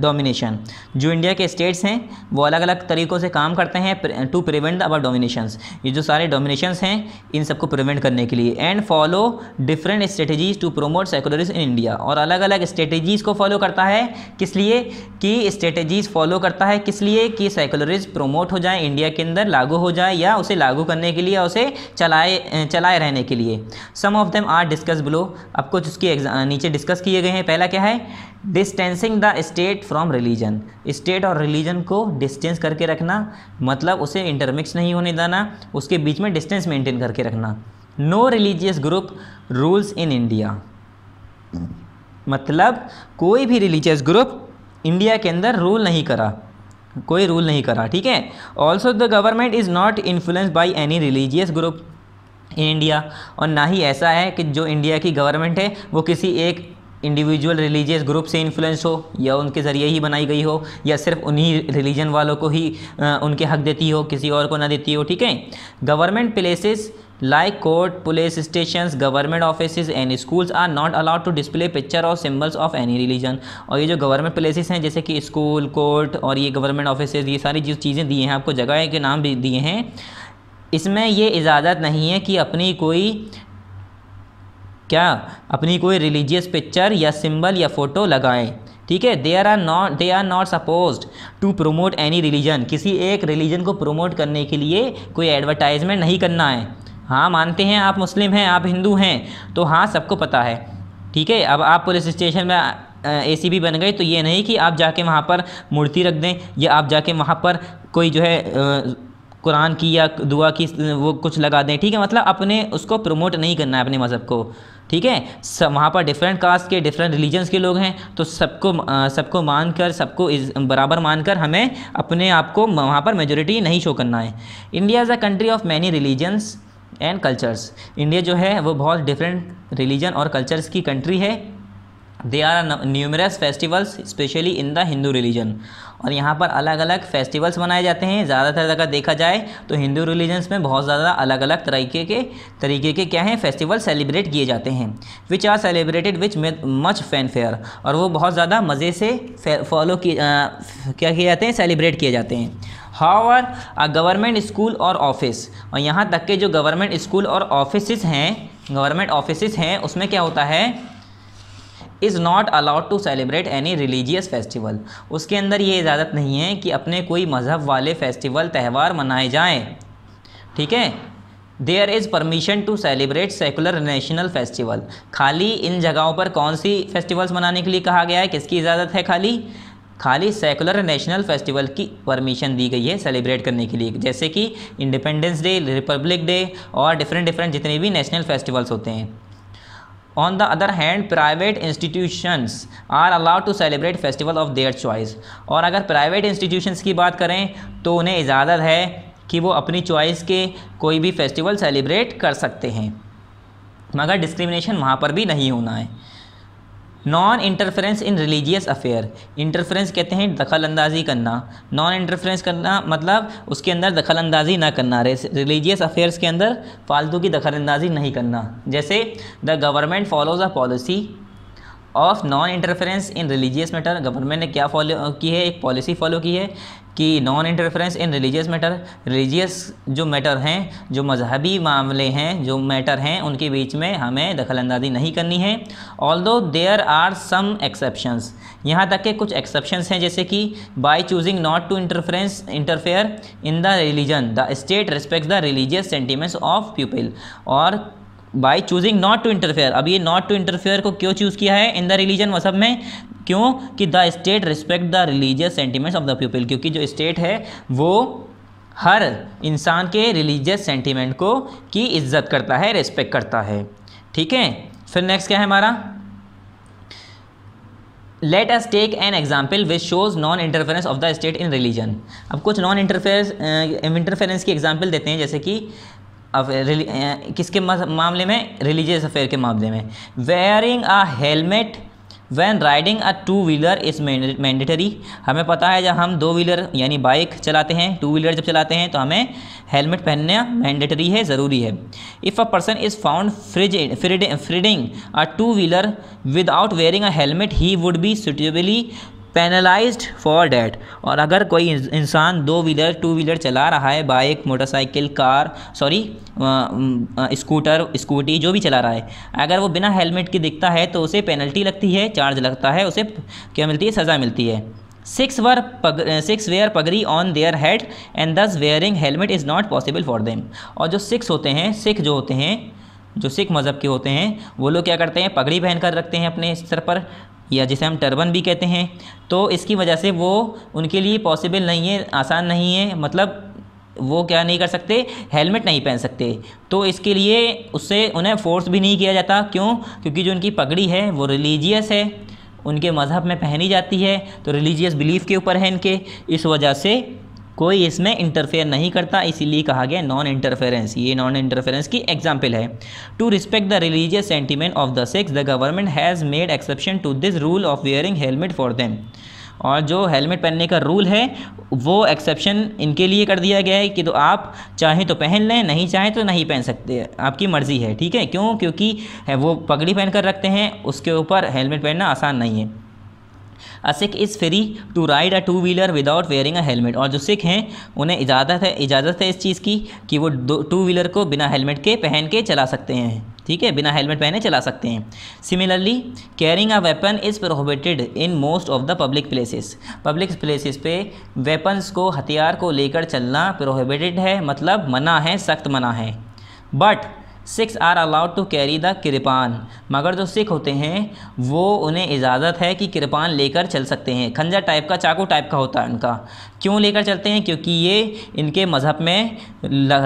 domination जो इंडिया के स्टेट्स हैं वो अलग अलग तरीक़ों से काम करते हैं to prevent our about dominations ये जो सारे डोमिनेशंस हैं इन सबको प्रिवेंट करने के लिए and follow different strategies to promote secularism in India और अलग अलग स्ट्रेटजीज़ को फॉलो करता है किस लिए कि स्ट्रेटजीज़ फॉलो करता है किस लिए कि सेकुलरिज प्रोमोट हो जाए इंडिया के अंदर लागू हो जाए या उसे लागू करने के लिए या उसे चलाए चलाए रहने के लिए some of them are discuss below अब कुछ उसकी नीचे डिस्कस किए गए हैं पहला क्या है distancing the state from religion state और रिलीजन को डिस्टेंस करके रखना मतलब उसे इंटरमिक्स नहीं होने देना उसके बीच में डिस्टेंस मेंटेन करके रखना no religious group rules in India मतलब कोई भी रिलीजियस ग्रुप इंडिया के अंदर रूल नहीं करा कोई रूल नहीं करा ठीक है also the government is not influence by any religious group in India और ना ही ऐसा है कि जो इंडिया की गवर्नमेंट है वो किसी एक इंडिविजुअल रिलीजियस ग्रुप से इन्फ्लुएंस हो या उनके ज़रिए ही बनाई गई हो या सिर्फ उन्हीं रिलीजन वालों को ही आ, उनके हक देती हो किसी और को ना देती हो ठीक है government places like court police station government offices and schools are not allowed to display picture और सिम्बल्स ऑफ़ एनी रिलीजन और ये जो गवर्नमेंट प्लेसेस हैं जैसे कि स्कूल कोर्ट और ये गवर्नमेंट ऑफिस ये सारी जो चीज़ें दी हैं आपको जगह के नाम भी दिए हैं इसमें ये इजाज़त नहीं है कि अपनी कोई क्या अपनी कोई रिलीजियस पिक्चर या सिंबल या फ़ोटो लगाएं ठीक है दे are are not they are not suppose to promote any religion किसी एक रिलीजन को प्रोमोट करने के लिए कोई एडवर्टाइजमेंट नहीं करना है हाँ मानते हैं आप मुस्लिम हैं आप हिंदू हैं तो हाँ सबको पता है ठीक है अब आप पुलिस स्टेशन में ए भी बन गए तो ये नहीं कि आप जाके वहाँ पर मूर्ति रख दें या आप जाके वहाँ पर कोई जो है कुरान की या दुआ की वो कुछ लगा दें ठीक है मतलब अपने उसको प्रमोट नहीं करना है अपने मज़हब को ठीक है सब वहाँ पर डिफरेंट कास्ट के डिफरेंट रिलीजन्स के लोग हैं तो सबको सबको मानकर सबको बराबर मानकर हमें अपने आप को वहाँ पर मेजोरिटी नहीं शो करना है India is a country of many religions and cultures India जो है वो बहुत डिफरेंट रिलीजन और कल्चर्स की कंट्री है दे are numerous festivals specially in the Hindu religion और यहाँ पर अलग अलग फेस्टिवल्स मनाए जाते हैं ज़्यादातर अगर देखा जाए तो हिंदू रिलीजन्स में बहुत ज़्यादा अलग अलग तरीके के तरीके के क्या हैं फेस्टिवल सेलिब्रेट किए जाते हैं which are celebrated which much fanfare और वो बहुत ज़्यादा मज़े से फॉलो किए क्या किए जाते हैं सेलिब्रेट किए जाते हैं हावर अ गवर्नमेंट स्कूल और ऑफिस और यहाँ तक के जो गवर्नमेंट स्कूल और ऑफिस हैं गवर्नमेंट ऑफिस हैं उसमें क्या होता है is not allowed to celebrate any religious festival उसके अंदर ये इजाज़त नहीं है कि अपने कोई मज़हब वाले फेस्टिवल त्यौहार मनाए जाएँ ठीक है there is permission to celebrate secular national festival खाली इन जगहों पर कौन सी फेस्टिवल्स मनाने के लिए कहा गया है किसकी इजाज़त है खाली खाली सेकुलर नेशनल फेस्टिवल की परमिशन दी गई है सेलिब्रेट करने के लिए जैसे कि इंडिपेंडेंस डे रिपब्लिक डे और डिफरेंट डिफरेंट जितने भी नेशनल फेस्टिवल्स होते हैं on the other hand private institutions are allowed to celebrate festival of their choice और अगर प्राइवेट इंस्टीट्यूशंस की बात करें तो उन्हें इजाज़त है कि वो अपनी चॉइस के कोई भी फेस्टिवल सेलिब्रेट कर सकते हैं मगर डिस्क्रिमिनेशन वहाँ पर भी नहीं होना है non interference in religious affair interference कहते हैं दखल अंदाजी करना नॉन इंटरफेरेंस करना मतलब उसके अंदर दखल अंदाजी ना करना रिलीजियस अफेयर्स के अंदर फालतू की दखल अंदाजी नहीं करना जैसे the government follows a policy of non interference in religious matter government ने क्या फॉलो की है एक पॉलिसी फॉलो की है कि non interference in religious matter religious जो मैटर हैं जो मजहबी मामले हैं जो मैटर हैं उनके बीच में हमें दखल अंदाजी नहीं करनी है ऑल दो देयर आर सम एक्सेप्शंस यहाँ तक के कुछ एक्सेप्शंस हैं जैसे कि by choosing not to interference interfere in the religion the state respect the religious sentiments of people और by choosing not to interfere अब ये नॉट टू इंटरफेयर को क्यों चूज़ किया है इन द रिलीजन मजहब में क्यों कि the state respect the religious sentiments of the people क्योंकि जो स्टेट है वो हर इंसान के रिलीजियस सेंटीमेंट को की इज्जत करता है रिस्पेक्ट करता है ठीक है फिर नेक्स्ट क्या है हमारा let us take an example which shows non interference of the state in religion अब कुछ नॉन इंटरफेयर इंटरफेरेंस की एग्जाम्पल देते हैं जैसे कि Eh, किसके मामले में रिलीजियस अफेयर के मामले में wearing a helmet when riding a two wheeler is mandatory हमें पता है जब हम दो व्हीलर यानी बाइक चलाते हैं टू व्हीलर जब चलाते हैं तो हमें हेलमेट पहनना मैंडेटरी है ज़रूरी है if a person is found fridge riding a two wheeler without wearing a helmet he would be suitably penalise for that और अगर कोई इंसान दो व्हीलर टू व्हीलर चला रहा है bike motorcycle car sorry scooter Scooty जो भी चला रहा है अगर वो बिना हेलमेट के दिखता है तो उसे पेनल्टी लगती है चार्ज लगता है उसे क्या मिलती है सज़ा मिलती है Sikhs wear pag Sikhs wear pagdi on their head and thus wearing helmet is not possible for them और जो सिक्स होते हैं सिख जो होते हैं जो सिख मज़हब के होते हैं वो लोग क्या करते हैं पगड़ी पहन कर रखते हैं अपने स्तर पर या जिसे हम टर्बन भी कहते हैं तो इसकी वजह से वो उनके लिए पॉसिबल नहीं है आसान नहीं है मतलब वो क्या नहीं कर सकते हेलमेट नहीं पहन सकते तो इसके लिए उससे उन्हें फोर्स भी नहीं किया जाता क्यों क्योंकि जो उनकी पगड़ी है वो रिलीजियस है उनके मज़हब में पहनी जाती है तो रिलीजियस बिलीफ के ऊपर है इनके इस वजह से कोई इसमें इंटरफेयर नहीं करता इसीलिए कहा गया नॉन इंटरफेरेंस ये नॉन इंटरफेरेंस की एग्जाम्पल है to respect the religious sentiment of the Sikhs the government has made exception to this rule of wearing helmet for them और जो हेलमेट पहनने का रूल है वो एक्सेप्शन इनके लिए कर दिया गया है कि तो आप चाहें तो पहन लें नहीं चाहें तो नहीं पहन सकते आपकी मर्ज़ी है ठीक है क्यों क्योंकि वो पगड़ी पहन कर रखते हैं उसके ऊपर हेलमेट पहनना आसान नहीं है a Sikh is free to ride a two wheeler without wearing a helmet और जो सिख हैं उन्हें इजाज़त है इजाज़त है इस चीज़ की कि वो टू व्हीलर को बिना हेलमेट के पहन के चला सकते हैं ठीक है बिना हेलमेट पहने चला सकते हैं similarly carrying a weapon is prohibited in most of the public places public places पे वेपन्स को हथियार को लेकर चलना प्रोहिबिटेड है मतलब मना है सख्त मना है but Sikhs are allowed to carry the kirpan मगर जो सिख होते हैं वो उन्हें इजाज़त है कि कृपान लेकर चल सकते हैं खंजर टाइप का चाकू टाइप का होता है उनका क्यों लेकर चलते हैं क्योंकि ये इनके मज़हब में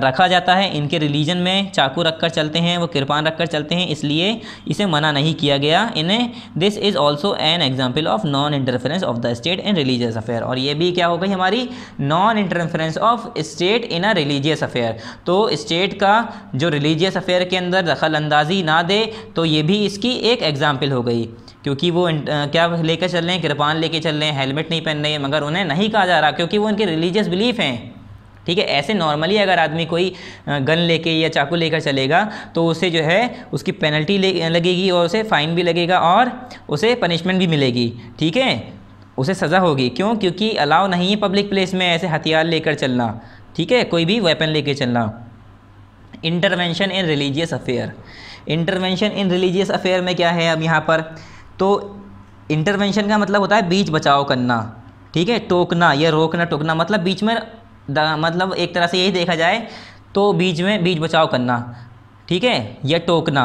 रखा जाता है इनके रिलीजन में चाकू रख कर चलते हैं वो कृपान रख कर चलते हैं इसलिए इसे मना नहीं किया गया इन्हें this is also an example of non interference of the state in religious affair और ये भी क्या हो गई हमारी non interference of state in a religious affair तो स्टेट का जो रिलीजियस अफेयर के अंदर दखल अंदाजी ना दे तो ये भी इसकी एक एग्ज़ाम्पल हो गई क्योंकि वो क्या लेकर चल रहे हैं कृपान लेके चल रहे हैं हेलमेट नहीं पहन रहे हैं मगर उन्हें नहीं कहा जा रहा क्योंकि वो उनके रिलीजियस बिलीफ हैं ठीक है ऐसे नॉर्मली अगर आदमी कोई गन लेके या चाकू लेकर चलेगा तो उसे जो है उसकी पेनल्टी लगेगी और उसे फ़ाइन भी लगेगा और उसे पनिशमेंट भी मिलेगी ठीक है उसे सज़ा होगी क्यों क्योंकि अलाउ नहीं है पब्लिक प्लेस में ऐसे हथियार लेकर चलना ठीक है कोई भी वेपन लेकर चलना intervention in religious affair intervention in religious affair में क्या है अब यहाँ पर तो इंटरवेंशन का मतलब होता है बीच बचाव करना ठीक है टोकना या रोकना टोकना मतलब बीच में मतलब एक तरह से यही देखा जाए तो बीच में बीच बचाव करना ठीक है या टोकना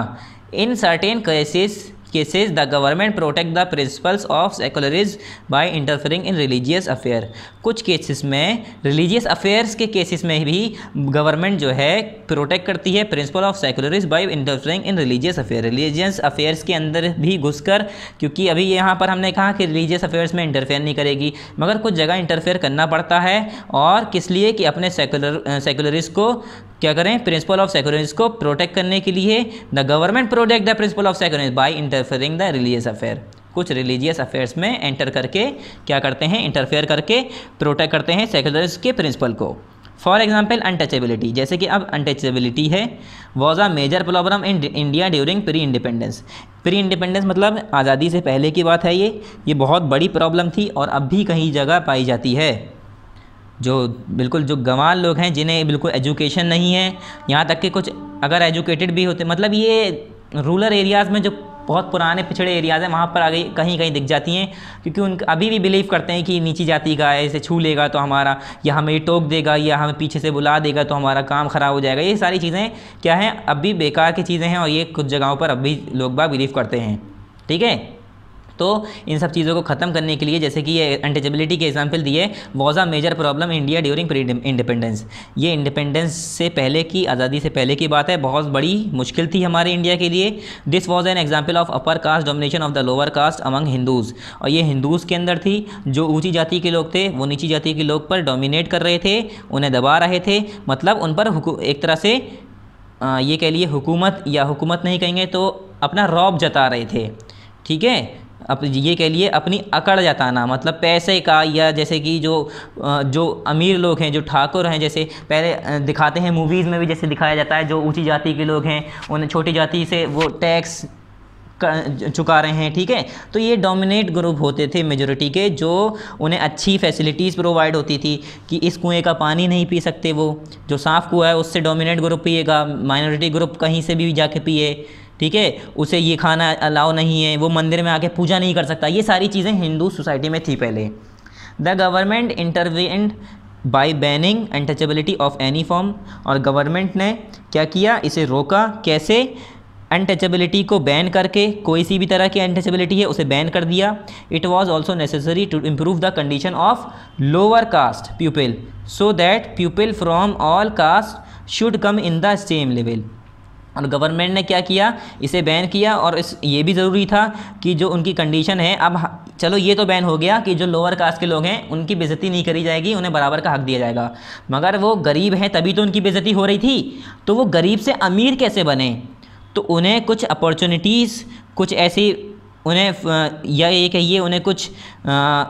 in certain cases cases the government protect the principles of secularism by interfering in religious affair कुछ केसेस में रिलीजियस अफेयर्स के केसेस में भी गवर्नमेंट जो है प्रोटेक्ट करती है principle of secularism by interfering in religious affair religious affairs के अंदर भी घुसकर क्योंकि अभी यहाँ पर हमने कहा कि रिलीजियस अफेयर्स में इंटरफेयर नहीं करेगी मगर कुछ जगह इंटरफेयर करना पड़ता है और किस लिए कि अपने सेकुलर सेकुलरिज को क्या करें प्रिंसिपल ऑफ सेक्योरेंस को प्रोटेक्ट करने के लिए the government protect the principle of secularism by interfering the religious affair कुछ रिलीजियस अफेयर्स में एंटर करके क्या करते हैं इंटरफेयर करके प्रोटेक्ट करते हैं सेक्योरेंस के प्रिंसिपल को फॉर एग्जाम्पल अनटचेबिलिटी जैसे कि अब अनटचेबिलिटी है was a major problem in India during pre independence pre independence मतलब आज़ादी से पहले की बात है ये ये बहुत बड़ी प्रॉब्लम थी और अब भी कहीं जगह पाई जाती है जो बिल्कुल जो गंवार लोग हैं जिन्हें बिल्कुल एजुकेशन नहीं है यहाँ तक कि कुछ अगर एजुकेटेड भी होते मतलब ये रूरल एरियाज़ में जो बहुत पुराने पिछड़े एरियाज़ हैं वहाँ पर आगे कहीं कहीं दिख जाती हैं क्योंकि उन अभी भी बिलीव करते हैं कि नीची जाति का है इसे छू लेगा तो हमारा या हमें टोक देगा या हमें पीछे से बुला देगा तो हमारा काम ख़राब हो जाएगा ये सारी चीज़ें क्या हैं अब भी बेकार की चीज़ें हैं और ये कुछ जगहों पर अब भी लोग बाग बिलीव करते हैं ठीक है तो इन सब चीज़ों को ख़त्म करने के लिए जैसे कि ये अनटचेबिलिटी के एग्जाम्पल दिए was a major problem India during pre independence ये इंडिपेंडेंस से पहले की आज़ादी से पहले की बात है बहुत बड़ी मुश्किल थी हमारे इंडिया के लिए this was an example of upper caste domination of the lower caste among Hindus और ये हिंदूज़ के अंदर थी जो ऊँची जाति के लोग थे वो नीची जाति के लोग पर डोमिनेट कर रहे थे उन्हें दबा रहे थे मतलब उन पर एक तरह से ये कह लिए हुकूमत या हुकूमत नहीं कहेंगे तो अपना रौब जता रहे थे ठीक है अप ये कह लिए अपनी अकड़ जताना मतलब पैसे का या जैसे कि जो जो अमीर लोग हैं जो ठाकुर हैं जैसे पहले दिखाते हैं मूवीज़ में भी जैसे दिखाया जाता है जो ऊँची जाति के लोग हैं उन्हें छोटी जाति से वो टैक्स चुका रहे हैं ठीक है तो ये डोमिनेट ग्रुप होते थे मेजोरिटी के जो उन्हें अच्छी फैसिलिटीज़ प्रोवाइड होती थी कि इस कुएँ का पानी नहीं पी सकते वो जो साफ़ कुआ है उससे डोमिनेट ग्रुप पिएगा माइनॉरिटी ग्रुप कहीं से भी जाके पिए ठीक है उसे ये खाना अलाउ नहीं है वो मंदिर में आके पूजा नहीं कर सकता ये सारी चीज़ें हिंदू सोसाइटी में थी पहले the government intervened by banning untouchability of any form और गवर्नमेंट ने क्या किया इसे रोका कैसे अनटचेबिलिटी को बैन करके कोई सी भी तरह की अनटचेबिलिटी है उसे बैन कर दिया it was also necessary to improve the condition of lower caste people so that people from all caste should come in the same level और गवर्नमेंट ने क्या किया इसे बैन किया और इस ये भी ज़रूरी था कि जो उनकी कंडीशन है अब चलो ये तो बैन हो गया कि जो लोअर कास्ट के लोग हैं उनकी बेजती नहीं करी जाएगी उन्हें बराबर का हक दिया जाएगा मगर वो गरीब हैं तभी तो उनकी बेजती हो रही थी तो वो गरीब से अमीर कैसे बने तो उन्हें कुछ अपॉर्चुनिटीज़ कुछ ऐसी उन्हें या ये कहिए उन्हें कुछ आ,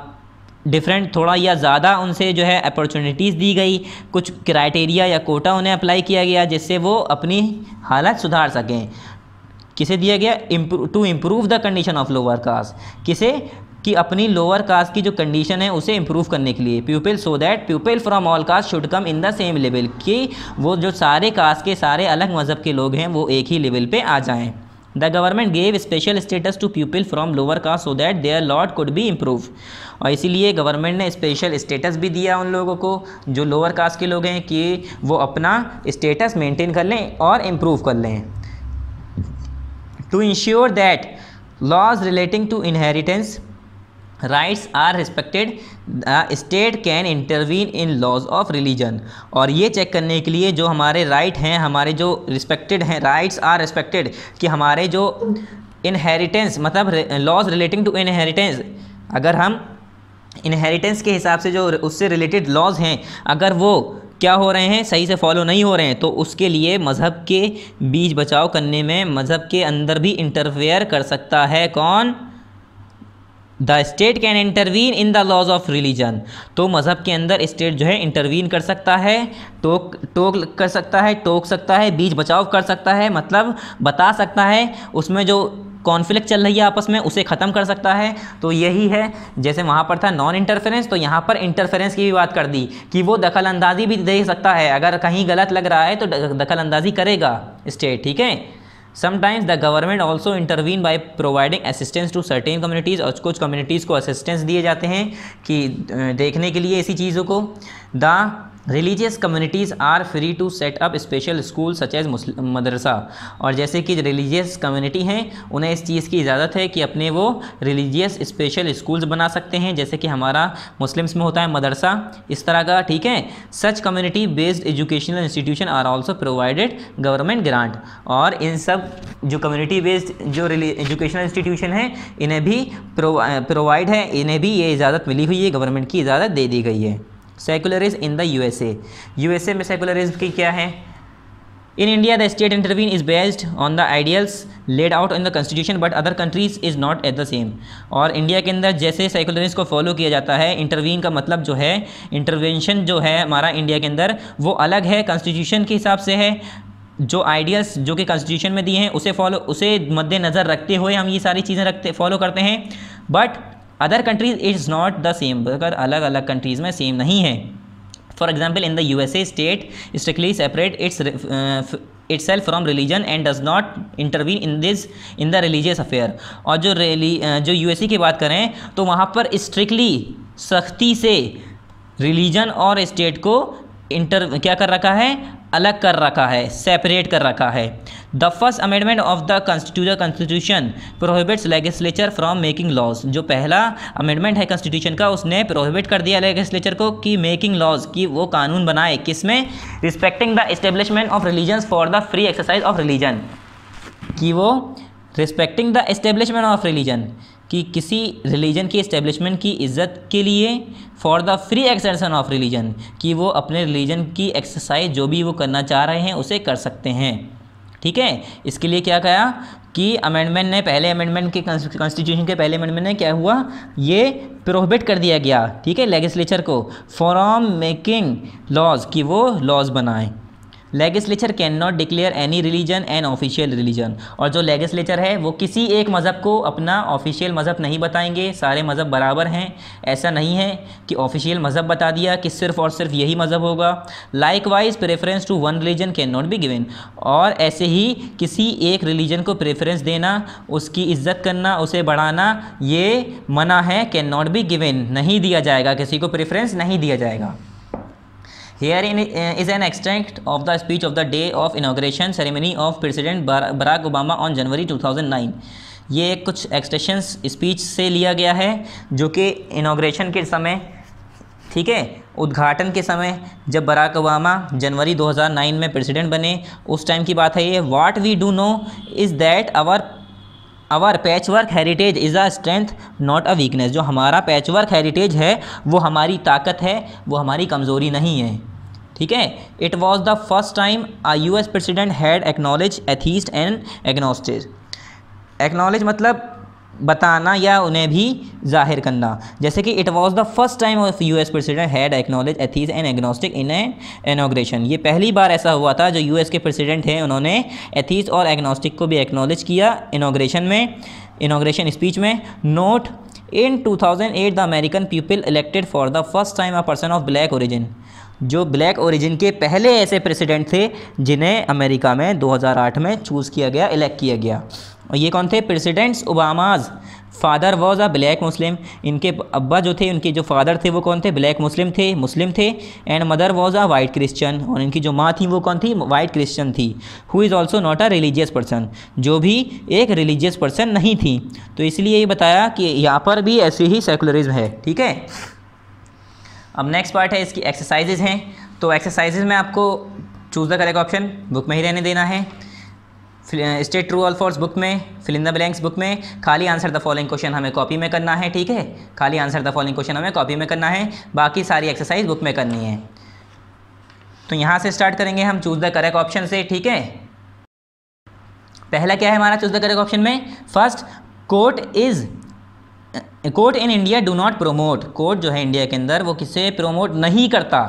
डिफरेंट थोड़ा या ज़्यादा उनसे जो है अपॉर्चुनिटीज़ दी गई कुछ क्राइटेरिया या कोटा उन्हें अप्लाई किया गया जिससे वो अपनी हालत सुधार सकें किसे दिया गया to improve the condition of lower caste किसे कि अपनी लोअर कास्ट की जो कंडीशन है उसे इम्प्रूव करने के लिए people so that people from all caste should come in the same level कि वो जो सारे कास्ट के सारे अलग मज़हब के लोग हैं वो एक ही लेवल पे आ जाएं the government gave special status to people from lower caste so that their lot could be improve और इसीलिए गवर्नमेंट ने स्पेशल स्टेटस भी दिया उन लोगों को जो लोअर कास्ट के लोग हैं कि वो अपना स्टेटस मेंटेन कर लें और इम्प्रूव कर लें to ensure that laws relating to inheritance rights are respected the state can intervene in laws of religion और ये चेक करने के लिए जो हमारे राइट right हैं हमारे जो रिस्पेक्टेड हैं राइट्स आर रिस्पेक्टेड कि हमारे जो इनहेरिटेंस मतलब लॉज रिलेटिंग टू इनहेरिटेंस अगर हम इनहेरिटेंस के हिसाब से जो उससे रिलेटेड लॉज हैं अगर वो क्या हो रहे हैं सही से फॉलो नहीं हो रहे हैं तो उसके लिए मज़हब के बीच बचाव करने में मज़हब के अंदर भी इंटरफेयर कर सकता है कौन the state can intervene in the laws of religion तो मज़हब के अंदर स्टेट जो है इंटरवीन कर सकता है टोक टोक कर सकता है टोक सकता है बीच बचाव कर सकता है मतलब बता सकता है उसमें जो कॉन्फ्लिक्ट चल रही है आपस में उसे ख़त्म कर सकता है तो यही है जैसे वहाँ पर था नॉन इंटरफेरेंस तो यहाँ पर इंटरफेरेंस की भी बात कर दी कि वो दखल अंदाजी भी दे सकता है अगर कहीं गलत लग रहा है तो दखल अंदाजी करेगा स्टेट ठीक है sometimes the government also intervene by providing assistance to certain communities और कुछ कम्युनिटीज़ को असिस्टेंस दिए जाते हैं कि देखने के लिए इसी चीज़ों को the religious communities are free to set up special school such as madrasa और जैसे कि रिलीजियस कम्युनिटी हैं उन्हें इस चीज़ की इजाज़त है कि अपने वो रिलीजियस स्पेशल स्कूल्स बना सकते हैं जैसे कि हमारा मुस्लिम्स में होता है मदरसा इस तरह का ठीक है such community based educational institution are also provided government grant और इन सब जो कम्युनिटी बेस्ड जो एजुकेशनल इंस्टीट्यूशन है इन्हें भी प्रोवाइड है इन्हें भी ये इजाज़त मिली हुई है गवर्नमेंट की इजाज़त दे दी गई है secularism in the USA USA में सेकुलरिज्म की क्या है in India the state intervene is based on the ideals laid out in the constitution but other countries is not at the same और इंडिया के अंदर जैसे सेकुलरिज्म को follow किया जाता है इंटरवीन का मतलब जो है इंटरवेंशन जो है हमारा इंडिया के अंदर वो अलग है कॉन्स्टिट्यूशन के हिसाब से है जो आइडियल्स जो कि कॉन्स्टिट्यूशन में दिए हैं उसे फॉलो उसे मद्देनज़र रखते हुए हम ये सारी चीज़ें रखते फॉलो करते हैं but other countries is not the same अगर अलग अलग कंट्रीज़ में सेम नहीं है for example in the U S A state strictly separate its itself from religion and does not intervene in this in the religious affair और जो रिली uh, जो यू एस ए की बात करें तो वहाँ पर स्ट्रिक्टली सख्ती से रिलीजन और इस्टेट को इंटर क्या कर रखा है अलग कर रखा है सेपरेट कर रखा है the first amendment of the constitution prohibits legislature from making laws जो पहला अमेंडमेंट है कॉन्स्टिट्यूशन का उसने प्रोहिबिट कर दिया लेगिस्लेचर को कि मेकिंग लॉज कि वो कानून बनाए किसमें respecting the establishment of religion for the free exercise of religion कि वो respecting the establishment of religion कि किसी रिलीजन की इस्टेब्लिशमेंट की इज़्ज़त के लिए for the free exercise of religion कि वो अपने रिलीजन की एक्सरसाइज जो भी वो करना चाह रहे हैं उसे कर सकते हैं ठीक है इसके लिए क्या कहा कि अमेंडमेंट ने पहले अमेंडमेंट के कॉन्स्टिट्यूशन के पहले अमेंडमेंट ने क्या हुआ ये प्रोहिबिट कर दिया गया ठीक है लेजिस्लेचर को फॉरम मेकिंग लॉज कि वो लॉज बनाएं legislature can not declare any religion an official religion और जो लेगिस्लेचर है वो किसी एक मज़हब को अपना ऑफिशियल मज़हब नहीं बताएंगे सारे मज़हब बराबर हैं ऐसा नहीं है कि ऑफिशियल मज़हब बता दिया कि सिर्फ़ और सिर्फ यही मज़हब होगा likewise preference to one religion can not be given और ऐसे ही किसी एक रिलीजन को प्रेफरेंस देना उसकी इज्जत करना उसे बढ़ाना ये मना है कैन नॉट बी गिविन नहीं दिया जाएगा किसी को प्रेफरेंस नहीं दिया जाएगा herein is an extent of the speech of the day of inauguration ceremony of president Barack Obama on January two thousand nine ये कुछ एक्सटेशन स्पीच से लिया गया है जो कि इनाग्रेशन के समय ठीक है उद्घाटन के समय जब बराक ओबामा जनवरी 2009 में प्रेसिडेंट बने उस टाइम की बात है ये what we do know is that our our patchwork heritage is a strength not a weakness जो हमारा पैच वर्क हेरीटेज है वो हमारी ताकत है वो हमारी कमज़ोरी नहीं है ठीक है it was the first time a U S president had acknowledge atheist and agnostics acknowledge मतलब बताना या उन्हें भी जाहिर करना जैसे कि it was the first time of US president had acknowledge atheists and agnostic in inauguration ये पहली बार ऐसा हुआ था जो यूएस के प्रेसिडेंट हैं उन्होंने एथीज और एग्नोस्टिक को भी एक्नॉलेज किया इनोग्रेशन में इनोग्रेशन स्पीच में note in at the American people elected for the first time a person of black origin जो ब्लैक ओरिजिन के पहले ऐसे प्रेसिडेंट थे जिन्हें अमेरिका में 2008 में चूज़ किया गया इलेक्ट किया गया और ये कौन थे presidents Obama's father was a black Muslim इनके अब्बा जो थे उनके जो फादर थे वो कौन थे ब्लैक मुस्लिम थे मुस्लिम थे and mother was a white Christian और इनकी जो माँ थी वो कौन थी वाइट क्रिश्चियन थी who is also not a religious person जो भी एक रिलीजियस पर्सन नहीं थी तो इसलिए ये बताया कि यहाँ पर भी ऐसे ही सेकुलरिज्म है ठीक है अब नेक्स्ट पार्ट है इसकी एक्सरसाइजेज हैं तो एक्सरसाइजेज में आपको choose the correct option book में ही रहने देना है state true or false book में fill in the blanks book में खाली आंसर द फॉलोइंग क्वेश्चन हमें कॉपी में करना है ठीक है खाली आंसर द फॉलोइंग क्वेश्चन हमें कॉपी में करना है बाकी सारी एक्सरसाइज बुक में करनी है तो यहाँ से स्टार्ट करेंगे हम चूज़ द करेक्ट ऑप्शन से ठीक है पहला क्या है हमारा चूज़ द करेक्ट ऑप्शन में first court is court in India do not promote court जो है इंडिया के अंदर वो किसे प्रोमोट नहीं करता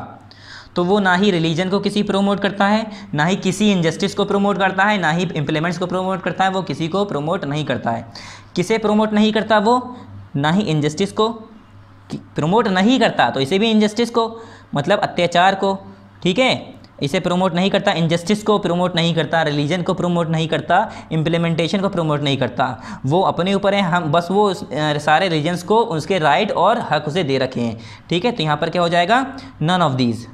तो वो ना ही रिलीजन को किसी प्रोमोट करता है ना ही किसी इनजस्टिस को प्रोमोट करता है ना ही इम्प्लीमेंट्स को प्रोमोट करता है वो किसी को प्रोमोट नहीं करता है किसे प्रोमोट नहीं करता वो ना ही इनजस्टिस को प्रोमोट नहीं करता तो इसे भी इनजस्टिस को मतलब अत्याचार को ठीक है इसे प्रोमोट नहीं करता इनजस्टिस को प्रोमोट नहीं करता रिलीजन को प्रोमोट नहीं करता इम्प्लीमेंटेशन को प्रोमोट नहीं करता वो अपने ऊपर है हम बस वो सारे रिलीजन्स को उसके राइट और हक उसे दे रखे हैं ठीक है तो यहाँ पर क्या हो जाएगा none of these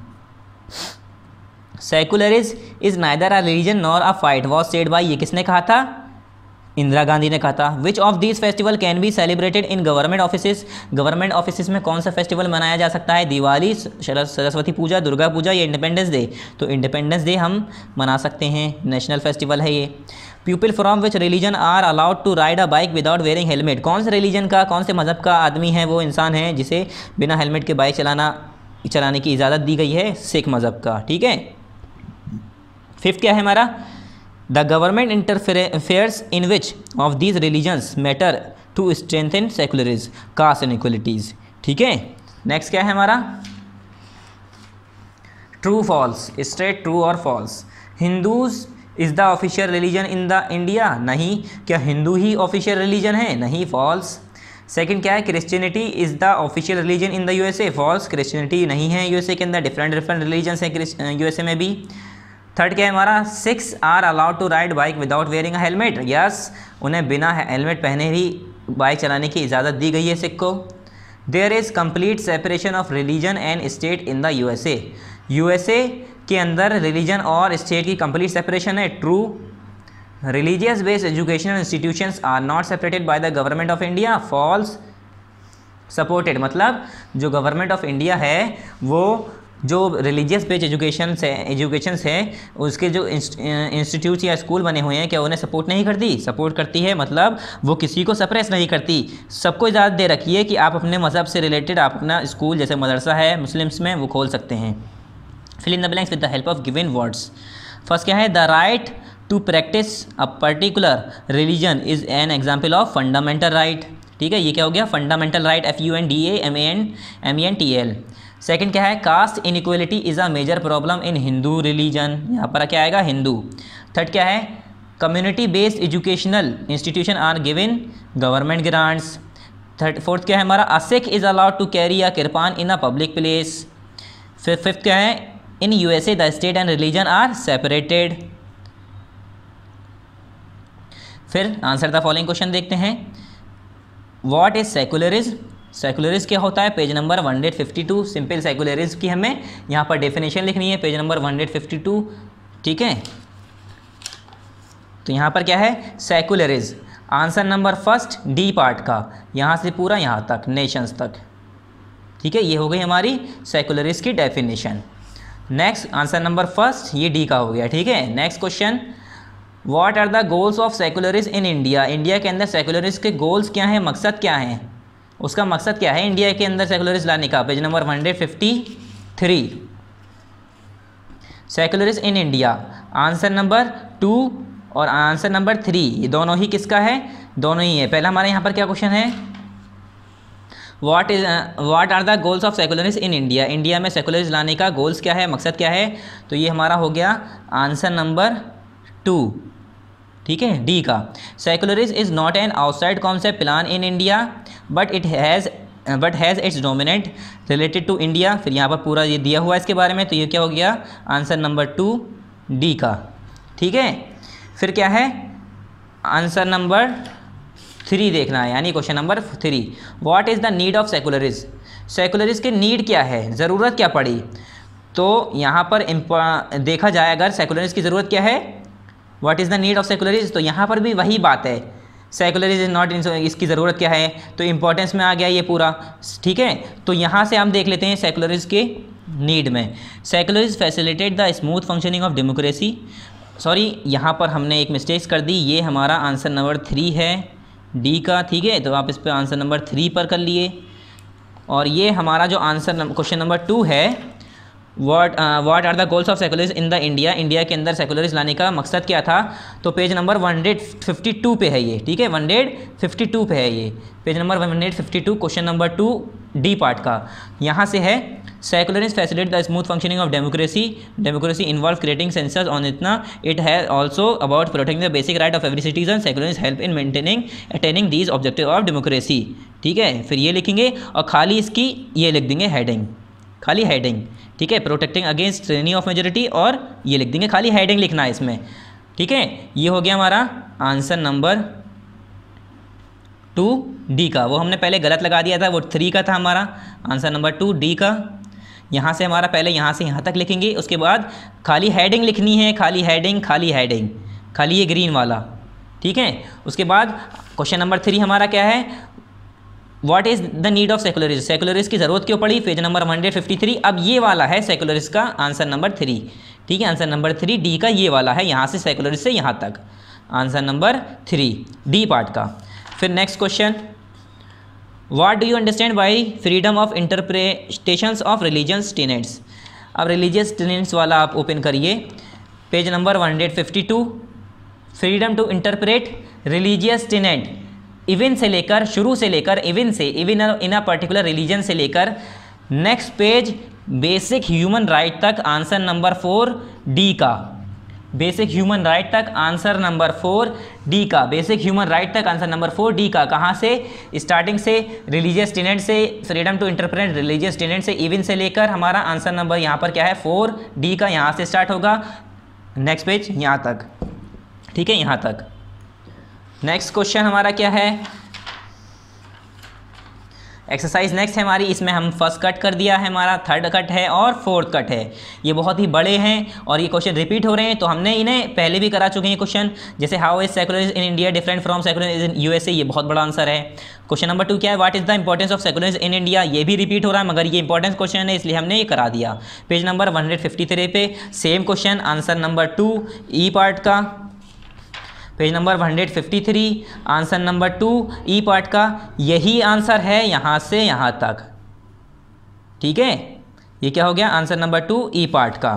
secularism is neither a religion nor a fight was said by ये किसने कहा था इंदिरा गांधी ने कहा था which of this festival can be celebrated in government office government office में कौन सा फेस्टिवल मनाया जा सकता है दिवाली सरस्वती पूजा दुर्गा पूजा या इंडिपेंडेंस डे तो इंडिपेंडेंस डे हम मना सकते हैं नेशनल फेस्टिवल है ये people from which religion are allowed to ride a bike without wearing helmet कौन से रिलीजन का कौन से मज़हब का आदमी है वो इंसान है जिसे बिना हेलमेट के बाइक चलाना चलाने की इजाज़त दी गई है सिख मज़हब का ठीक है फिफ्थ क्या है हमारा the The in which of which of matter to strength in secularism caste and equalities ठीक है नेक्स्ट क्या है हमारा ट्रू फॉल्स स्ट्रेट ट्रू और false Hindus is the official religion in the India नहीं क्या हिंदू ही ऑफिशियल रिलीजन है नहीं फॉल्स सेकेंड क्या है Christianity is the official religion in the U S A false Christianity नहीं है यूएसए के अंदर डिफरेंट डिफरेंट रिलीजन्स हैं ए uh, में भी थर्ड क्या है हमारा Sikhs are allowed to ride bike without wearing helmet yes उन्हें बिना हेलमेट पहने ही बाइक चलाने की इजाज़त दी गई है सिख को there is complete separation of religion and state in the U S A U S A के अंदर रिलीजन और स्टेट की कम्प्लीट सेपरेशन है true religious based educational institution are not separated by the government of India false supported मतलब जो government of India है वो जो रिलीजियस बेस्ड एजुकेशन है एजुकेशन है उसके जो इंस्टीट्यूट या स्कूल बने हुए हैं क्या उन्हें सपोर्ट नहीं करती सपोर्ट करती है मतलब वो किसी को सप्रेस नहीं करती सबको इजाज़त दे रखी है कि आप अपने मज़हब से रिलेटेड आप अपना स्कूल जैसे मदरसा है मुस्लिम्स में वो खोल सकते हैं fill in the blanks with the help of given words first क्या है the right to practice a particular religion is an example of fundamental right ठीक है ये क्या हो गया fundamental right F U N D A M A N M E N T L second क्या है caste inequality is a major problem in Hindu religion यहाँ पर क्या आएगा हिंदू थर्ड क्या है community based educational institution are given government grants third fourth क्या है हमारा असिक is allowed to carry a किरपान in a public place फिर फिफ्थ क्या है इन you S A the state and religion are separated फिर आंसर द फॉलोइंग क्वेश्चन देखते हैं what is secularism सेकुलरिज क्या होता है पेज नंबर 152 सिंपल सेकुलरिज की हमें यहाँ पर डेफिनेशन लिखनी है पेज नंबर 152 ठीक है तो यहाँ पर क्या है secularism answer number first D part का यहाँ से पूरा यहाँ तक नेशंस तक ठीक है ये हो गई हमारी सेकुलरिज की definition next answer number first ये डी का हो गया ठीक है next question what are the goals of secularism in India India के अंदर सेकुलरिज के गोल्स क्या हैं मकसद क्या हैं उसका मकसद क्या है इंडिया के अंदर सेकुलरिस्ट लाने का page number one fifty three secularist in India answer number two और आंसर नंबर थ्री ये दोनों ही किसका है दोनों ही है पहला हमारे यहाँ पर क्या क्वेश्चन है what is what are the goals of secularist in India India में सेकुलरिस्ट लाने का गोल्स क्या है मकसद क्या है तो ये हमारा हो गया आंसर नंबर टू ठीक है डी का secularism is not an outside concept plan in India but it has but has it's dominant related to India फिर यहाँ पर पूरा ये दिया हुआ है इसके बारे में तो ये क्या हो गया आंसर नंबर टू डी का ठीक है फिर क्या है आंसर नंबर थ्री देखना है यानी question number three what is the need of secularism secularism की नीड क्या है ज़रूरत क्या पड़ी तो यहाँ पर देखा जाए अगर सेकुलरिज की ज़रूरत क्या है what is the need of secularism तो यहाँ पर भी वही बात है सेकुलरिज इज़ नॉट इसकी ज़रूरत क्या है तो इम्पोर्टेंस में आ गया ये पूरा ठीक है तो यहाँ से हम देख लेते हैं सेकुलरिज के नीड में secularism facilitate the smooth functioning of democracy sorry यहाँ पर हमने एक मिस्टेक्स कर दी ये हमारा आंसर नंबर थ्री है डी का ठीक है तो आप इस पर आंसर नंबर थ्री पर कर लिए और ये हमारा जो आंसर क्वेश्चन नंबर टू है what what are the goals of secularism in the India India के अंदर सेकुलरिज्म लाने का मकसद क्या था तो पेज नंबर 152 पे है ये ठीक है 152 पे है ये page number 152 question number two D part का यहाँ से है secularism facilitate the smooth functioning of democracy democracy involve creating censors on इतना इट है also about protecting the basic right of every citizen secularism help in maintaining attaining these objective of democracy ठीक है फिर ये लिखेंगे और खाली इसकी ये लिख देंगे हेडिंग खाली हेडिंग ठीक है protecting against training of majority और ये लिख देंगे खाली हेडिंग लिखना है इसमें ठीक है ये हो गया हमारा आंसर नंबर टू डी का वो हमने पहले गलत लगा दिया था वो थ्री का था हमारा आंसर नंबर टू डी का यहाँ से हमारा पहले यहाँ से यहाँ तक लिखेंगे उसके बाद खाली हेडिंग लिखनी है खाली हेडिंग खाली हेडिंग खाली ये ग्रीन वाला ठीक है उसके बाद क्वेश्चन नंबर थ्री हमारा क्या है what is the need of secularism secularism की ज़रूरत क्यों पड़ी पेज नंबर 153 अब ये वाला है सेकुलरिज का आंसर नंबर थ्री ठीक है आंसर नंबर थ्री डी का ये वाला है यहाँ से सेकुलरिज से यहाँ तक answer number three D part का फिर next question what do you understand by freedom of interpretations of religious tenets अब रिलीजियस टेनेंट्स वाला आप ओपन करिए page number 152 freedom to interpret religious tenet even से लेकर शुरू से लेकर इवन से even in a particular religion से लेकर next page basic human right तक आंसर नंबर फोर डी का बेसिक ह्यूमन राइट तक आंसर नंबर फोर डी का बेसिक ह्यूमन राइट तक आंसर नंबर फोर डी का कहाँ से स्टार्टिंग से रिलीजियस टेनेंट से freedom to interpret religious tenet से इवन से लेकर हमारा आंसर नंबर यहाँ पर क्या है फोर डी का यहाँ से स्टार्ट होगा नेक्स्ट पेज यहाँ तक ठीक है यहाँ तक नेक्स्ट क्वेश्चन हमारा क्या है एक्सरसाइज नेक्स्ट है हमारी इसमें हम फर्स्ट कट कर दिया है हमारा थर्ड कट है और फोर्थ कट है ये बहुत ही बड़े हैं और ये क्वेश्चन रिपीट हो रहे हैं तो हमने इन्हें पहले भी करा चुके हैं क्वेश्चन जैसे how is secularism in India different from secularism in USA ये बहुत बड़ा आंसर है क्वेश्चन नंबर टू क्या है what is the importance of secularism in India ये भी रिपीट हो रहा है मगर ये इंपॉर्टेंस क्वेश्चन है इसलिए हमने ये करा दिया पेज नंबर वन पे same question answer number two E part का पेज तो number 153 answer number two E part का यही आंसर है यहाँ से यहाँ तक ठीक है ये क्या हो गया answer number two E part का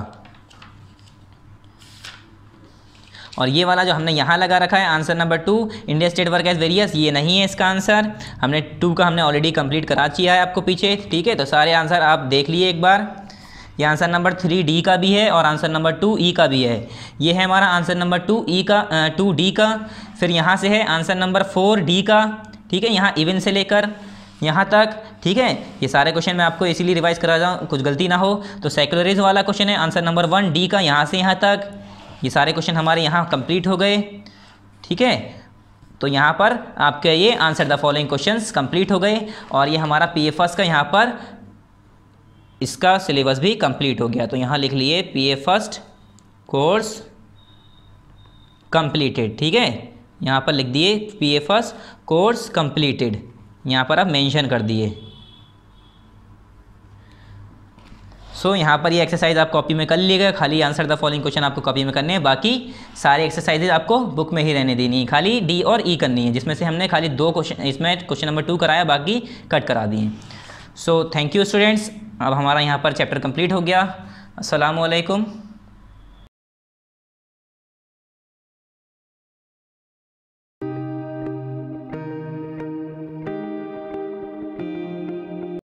और ये वाला जो हमने यहाँ लगा रखा है answer number two India state work as various ये नहीं है इसका आंसर हमने टू का हमने ऑलरेडी कंप्लीट करा दिया है आपको पीछे ठीक है तो सारे आंसर आप देख लिए एक बार ये आंसर नंबर थ्री डी का भी है और आंसर नंबर टू ई का भी है ये है हमारा आंसर नंबर टू ई का टू डी का फिर यहाँ से है आंसर नंबर फोर डी का ठीक है यहाँ इवन से लेकर यहाँ तक ठीक है ये सारे क्वेश्चन मैं आपको इसीलिए रिवाइज करा जाऊँ कुछ गलती ना हो तो सेकुलरिज वाला क्वेश्चन है आंसर नंबर वन डी का यहाँ से यहाँ तक ये सारे क्वेश्चन हमारे यहाँ कंप्लीट हो गए ठीक है तो यहाँ पर आपके ये answer the following questions complete हो गए और ये हमारा पी एफ एस का यहाँ पर इसका सिलेबस भी कंप्लीट हो गया तो यहाँ लिख लिए P A first course completed ठीक है यहाँ पर लिख दिए P A first course completed यहाँ पर आप मेंशन कर दिए सो so, यहाँ पर ये यह एक्सरसाइज आप कॉपी में कर लीजिएगा खाली आंसर द फॉलोइंग क्वेश्चन आपको कॉपी में करने हैं बाकी सारे एक्सरसाइजेज आपको बुक में ही रहने देनी है खाली डी और ई e करनी है जिसमें से हमने खाली दो क्वेश्चन इसमें क्वेश्चन नंबर टू कराया बाकी कट करा दिए सो थैंक यू स्टूडेंट्स अब हमारा यहाँ पर चैप्टर कंप्लीट हो गया असलकुम